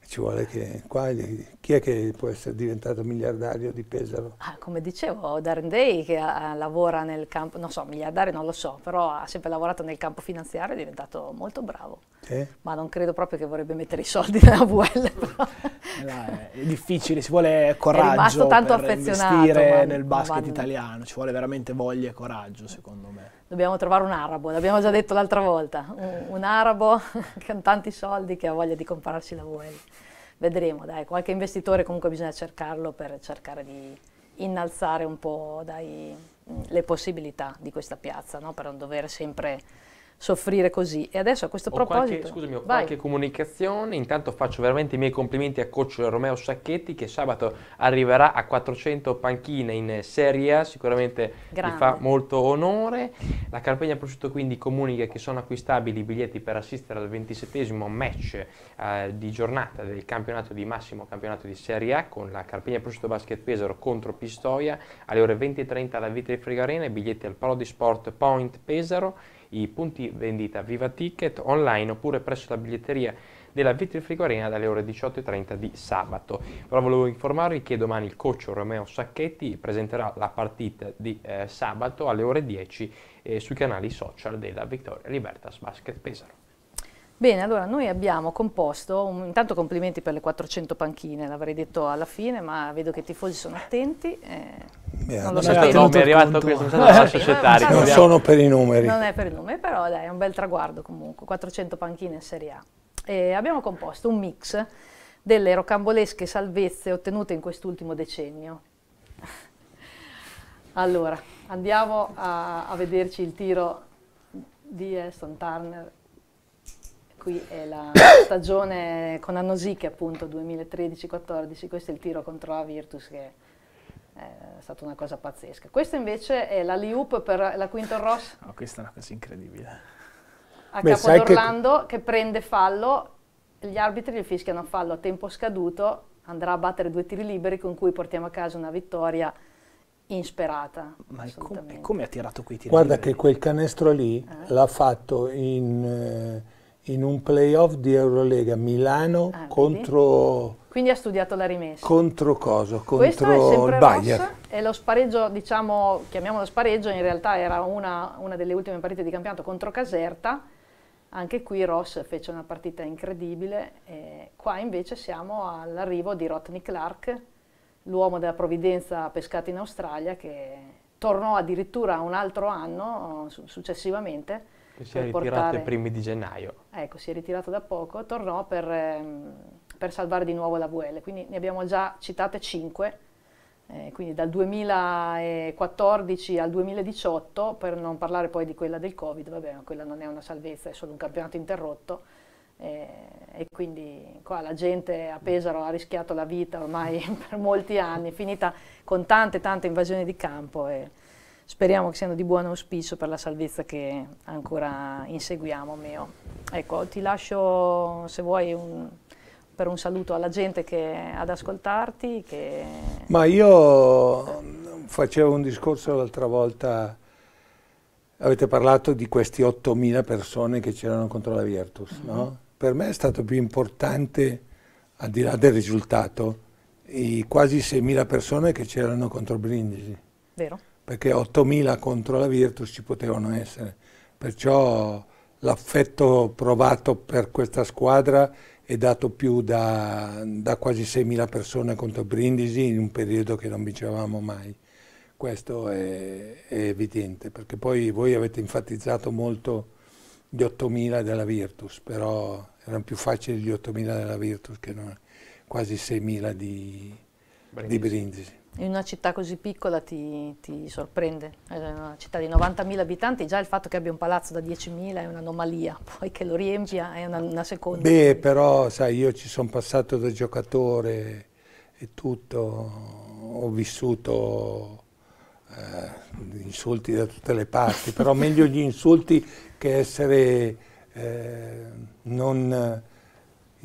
ci vuole che qua chi è che può essere diventato miliardario di Pesaro? Ah, come dicevo, Darren Day che a, ah, lavora nel campo, non so, miliardario non lo so, però ha sempre lavorato nel campo finanziario, e è diventato molto bravo. Sì? Ma non credo proprio che vorrebbe mettere i soldi nella *laughs* VL. No, è difficile, ci vuole coraggio. È tanto per affezionato. Investire ma, nel basket vanno. italiano, ci vuole veramente voglia e coraggio, secondo me dobbiamo trovare un arabo, l'abbiamo già detto l'altra volta, un, un arabo *laughs* con tanti soldi che ha voglia di comprarsi la lavori. Vedremo, dai, qualche investitore comunque bisogna cercarlo per cercare di innalzare un po' dai, le possibilità di questa piazza, no? per non dover sempre soffrire così. E adesso a questo ho proposito... Qualche, scusami, ho vai. qualche comunicazione, intanto faccio veramente i miei complimenti a coach Romeo Sacchetti che sabato arriverà a 400 panchine in Serie A, sicuramente Grande. gli fa molto onore. La Carpegna Prosciutto quindi comunica che sono acquistabili i biglietti per assistere al 27 match eh, di giornata del campionato di massimo campionato di Serie A con la Carpegna Prosciutto Basket Pesaro contro Pistoia alle ore 20.30 alla Vitri Fregarena e biglietti al Palo di Sport Point Pesaro i punti vendita Viva Ticket online oppure presso la biglietteria della Vitrifrico Arena dalle ore 18.30 di sabato. Però volevo informarvi che domani il coach Romeo Sacchetti presenterà la partita di eh, sabato alle ore 10 eh, sui canali social della Vittoria Libertas Basket Pesaro. Bene, allora noi abbiamo composto, un, intanto complimenti per le 400 panchine, l'avrei detto alla fine, ma vedo che i tifosi sono attenti. Eh Beh, non lo sapevo. mi è arrivato questo, sono società. Non, non sono per i numeri. Non è per i numeri, però dai, è un bel traguardo comunque, 400 panchine in Serie A. E abbiamo composto un mix delle rocambolesche salvezze ottenute in quest'ultimo decennio. *laughs* allora, andiamo a, a vederci il tiro di Aston Turner qui è la *coughs* stagione con Annosi appunto 2013-14, questo è il tiro contro la Virtus che è stata una cosa pazzesca. Questa invece è la Liup per la Quinto Ross. *laughs* No, questa è una cosa incredibile. A Beh, capo d'Orlando che... che... prende fallo, gli arbitri gli fischiano fallo a tempo scaduto, andrà a battere due tiri liberi con cui portiamo a casa una vittoria insperata. Ma com come ha tirato quei tiri Guarda liberi? che quel canestro lì eh? l'ha fatto in, eh, in un playoff di Eurolega Milano ah, contro... Vedi? Quindi ha studiato la rimessa. Contro cosa? Contro il Bayer. e lo spareggio, diciamo, chiamiamolo spareggio, in realtà era una, una delle ultime partite di campionato contro Caserta. Anche qui Ross fece una partita incredibile. E qua invece siamo all'arrivo di Rodney Clark, l'uomo della provvidenza pescato in Australia, che tornò addirittura un altro anno successivamente. Che si è ritirato portare... i primi di gennaio. Ecco, si è ritirato da poco, tornò per... Ehm, per salvare di nuovo la VL. Quindi ne abbiamo già citate 5, eh, quindi dal 2014 al 2018, per non parlare poi di quella del Covid, vabbè, quella non è una salvezza, è solo un campionato interrotto. Eh, e quindi qua la gente a Pesaro ha rischiato la vita ormai *laughs* per molti anni, finita con tante tante invasioni di campo e speriamo che siano di buon auspicio per la salvezza che ancora inseguiamo. Meo. Ecco, ti lascio se vuoi un, per un saluto alla gente che ad ascoltarti. Che... Ma io facevo un discorso l'altra volta, avete parlato di queste 8.000 persone che c'erano contro la Virtus, mm -hmm. no? Per me è stato più importante, al di là del risultato, i quasi 6.000 persone che c'erano contro Brindisi. Vero. Perché 8.000 contro la Virtus ci potevano essere. Perciò l'affetto provato per questa squadra è dato più da, da quasi 6.000 persone contro Brindisi in un periodo che non vincevamo mai. Questo è, è evidente, perché poi voi avete enfatizzato molto gli 8.000 della Virtus, però erano più facili gli 8.000 della Virtus che non, quasi 6.000 di Brindisi. Di Brindisi in una città così piccola ti, ti sorprende. È eh, una città di 90.000 abitanti, già il fatto che abbia un palazzo da 10.000 è un'anomalia, *laughs* poi che lo riempia eh, è una, una seconda. Beh, però sai, io ci sono passato da giocatore e tutto, ho vissuto eh, insulti da tutte le parti, però *laughs* meglio gli insulti che essere eh, non...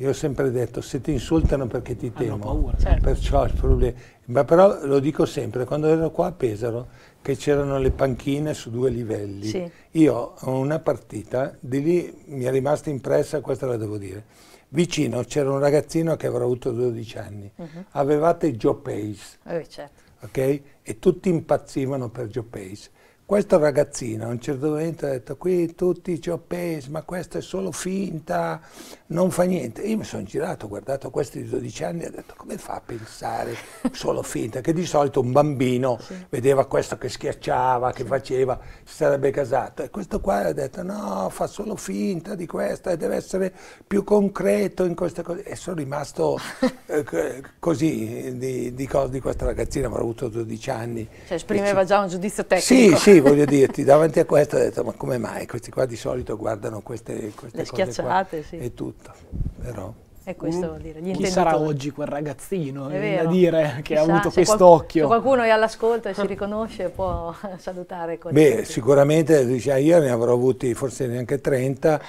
Io ho sempre detto, se ti insultano perché ti temo, certo. perciò il problema ma però lo dico sempre, quando ero qua a Pesaro, che c'erano le panchine su due livelli, sì. io ho una partita, di lì mi è rimasta impressa, questa la devo dire. Vicino c'era un ragazzino che avrà avuto 12 anni, uh mhm. -huh. avevate Joe Pace, eh, certo. okay? e tutti impazzivano per Joe Pace questo ragazzino a un certo momento ha detto qui tutti ci ho peso, ma questo è solo finta, non fa niente. Io mi sono girato, ho guardato questi di 12 anni e ho detto come fa a pensare solo finta? Che di solito un bambino *laughs* sì. vedeva questo che schiacciava, che faceva, si sarebbe casato. E questo qua ha detto no, fa solo finta di questo e deve essere più concreto in queste cose. E sono rimasto *laughs* eh, così di, di, di, questa ragazzina, avrà avuto 12 anni. Cioè esprimeva ci... già un giudizio tecnico. Sì, sì, voglio dirti, davanti a questo ho detto, ma come mai? Questi qua di solito guardano queste, queste Le schiacciate, qua, sì. E tutto, però... E questo vuol dire, Chi sarà oggi quel ragazzino da dire che Chissà, ha avuto quest'occhio? Qualc qualcuno è all'ascolto e si *laughs* riconosce può *laughs* salutare. Con Beh, tutti. sicuramente ah, io ne avrò avuti forse neanche 30,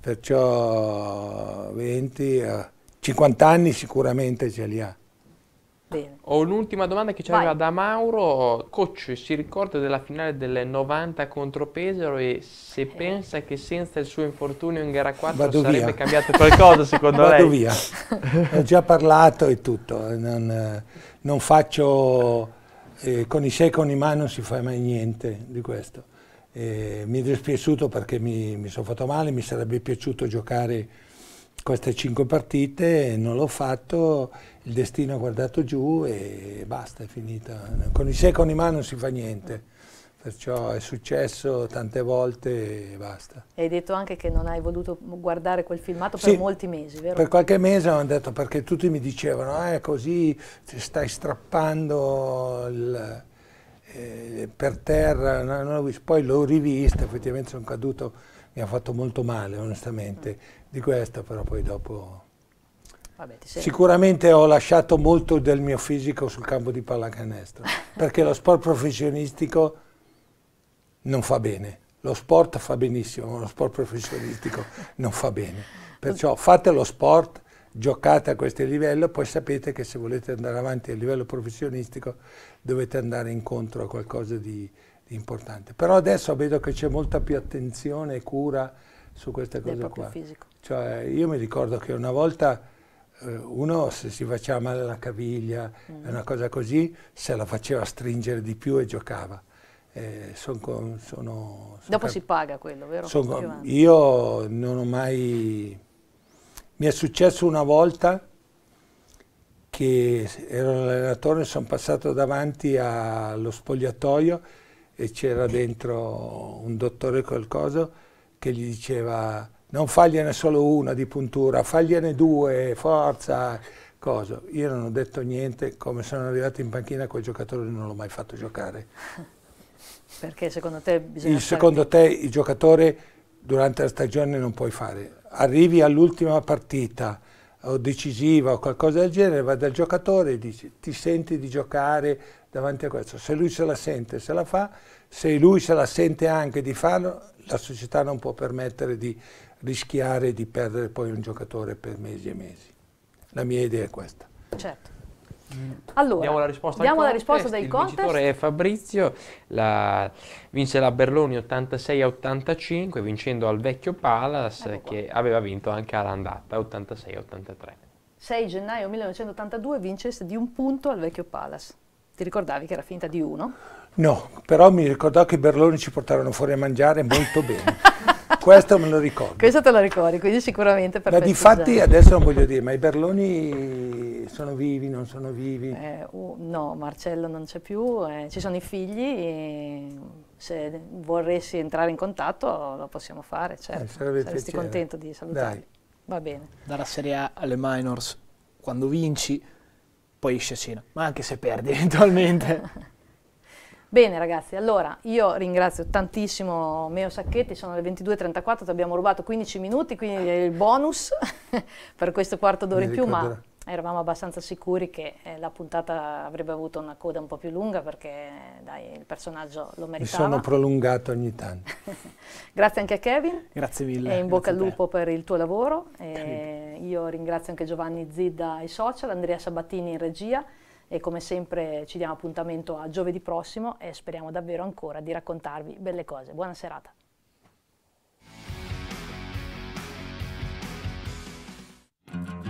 perciò 20, 50 eh, anni sicuramente ce li ha. Bene. Ho un'ultima domanda che ci arriva da Mauro. Coccio si ricorda della finale del 90 contro Pesaro e se eh. pensa che senza il suo infortunio in gara 4 Vado sarebbe via. cambiato qualcosa secondo *laughs* Vado lei? Vado via, *laughs* ho già parlato e tutto, non, non faccio, eh, con i sé con i ma non si fa mai niente di questo. Eh, mi è dispiaciuto perché mi, mi sono fatto male, mi sarebbe piaciuto giocare queste cinque partite non l'ho fatto, il destino ha guardato giù e basta, è finita. Con i secco in mano non si fa niente, perciò è successo tante volte e basta. hai detto anche che non hai voluto guardare quel filmato sì, per molti mesi, vero? Per qualche mese hanno detto perché tutti mi dicevano, ah, è così stai strappando il, eh, per terra, no, no, poi l'ho rivista, effettivamente sono caduto, mi ha fatto molto male onestamente di questo, però poi dopo... Vabbè, Sicuramente ho lasciato molto del mio fisico sul campo di pallacanestro, *laughs* perché lo sport professionistico non fa bene. Lo sport fa benissimo, ma lo sport professionistico non fa bene. Perciò fate lo sport, giocate a questo livello, poi sapete che se volete andare avanti a livello professionistico dovete andare incontro a qualcosa di, di importante. Però adesso vedo che c'è molta più attenzione e cura su queste cose qua. Fisico. Cioè, io mi ricordo che una volta eh, uno se si faceva male la caviglia, mm. una cosa così, se la faceva stringere di più e giocava. Eh, son con, sono, son Dopo si paga quello, vero? Con, io non ho mai... Mi è successo una volta che ero allenatore, sono passato davanti allo spogliatoio e c'era dentro un dottore qualcosa che gli diceva non fagliene solo una di puntura, fagliene due, forza, cosa. Io non ho detto niente, come sono arrivato in panchina quel giocatore non l'ho mai fatto giocare. Perché secondo te bisogna... Il, secondo te il giocatore durante la stagione non puoi fare. Arrivi all'ultima partita o decisiva o qualcosa del genere, vai dal giocatore e dici ti senti di giocare davanti a questo. Se lui se la sente, se la fa, se lui se la sente anche di farlo, la società non può permettere di rischiare di perdere poi un giocatore per mesi e mesi. La mia idea è questa. Certo. Mm. Allora, diamo la risposta, diamo contest, la risposta del contest. Il vincitore è Fabrizio, la, vinse la Berloni 86-85 vincendo al vecchio Palace ecco che aveva vinto anche all'andata 86-83. 6 gennaio 1982 vincesse di un punto al vecchio Palace. Ti ricordavi che era finta di uno? No, però mi ricordavo che i Berloni ci portarono fuori a mangiare molto bene. *laughs* Questo me lo ricordo. Questo te lo ricordi, quindi sicuramente per Ma di fatti adesso non voglio dire, ma i Berloni sono vivi, non sono vivi? Eh, uh, no, Marcello non c'è più, eh, ci sono i figli e se vorresti entrare in contatto lo possiamo fare, eh, certo. Eh, Saresti contento di salutarli. Dai. Va bene. Dalla Serie A alle minors, quando vinci, poi esce a cena, ma anche se perdi *laughs* eventualmente. *laughs* Bene ragazzi, allora io ringrazio tantissimo Meo Sacchetti, sono le 22.34, ti abbiamo rubato 15 minuti, quindi è il bonus *laughs* per questo quarto d'ora in più, ma eravamo abbastanza sicuri che eh, la puntata avrebbe avuto una coda un po' più lunga perché dai, il personaggio lo meritava. Mi sono prolungato ogni tanto. *laughs* Grazie anche a Kevin. Grazie mille. E in bocca al lupo per il tuo lavoro. io ringrazio anche Giovanni Zidda ai social, Andrea Sabatini in regia e come sempre ci diamo appuntamento a giovedì prossimo e speriamo davvero ancora di raccontarvi belle cose. Buona serata. Thank you.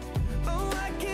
Oh, I can't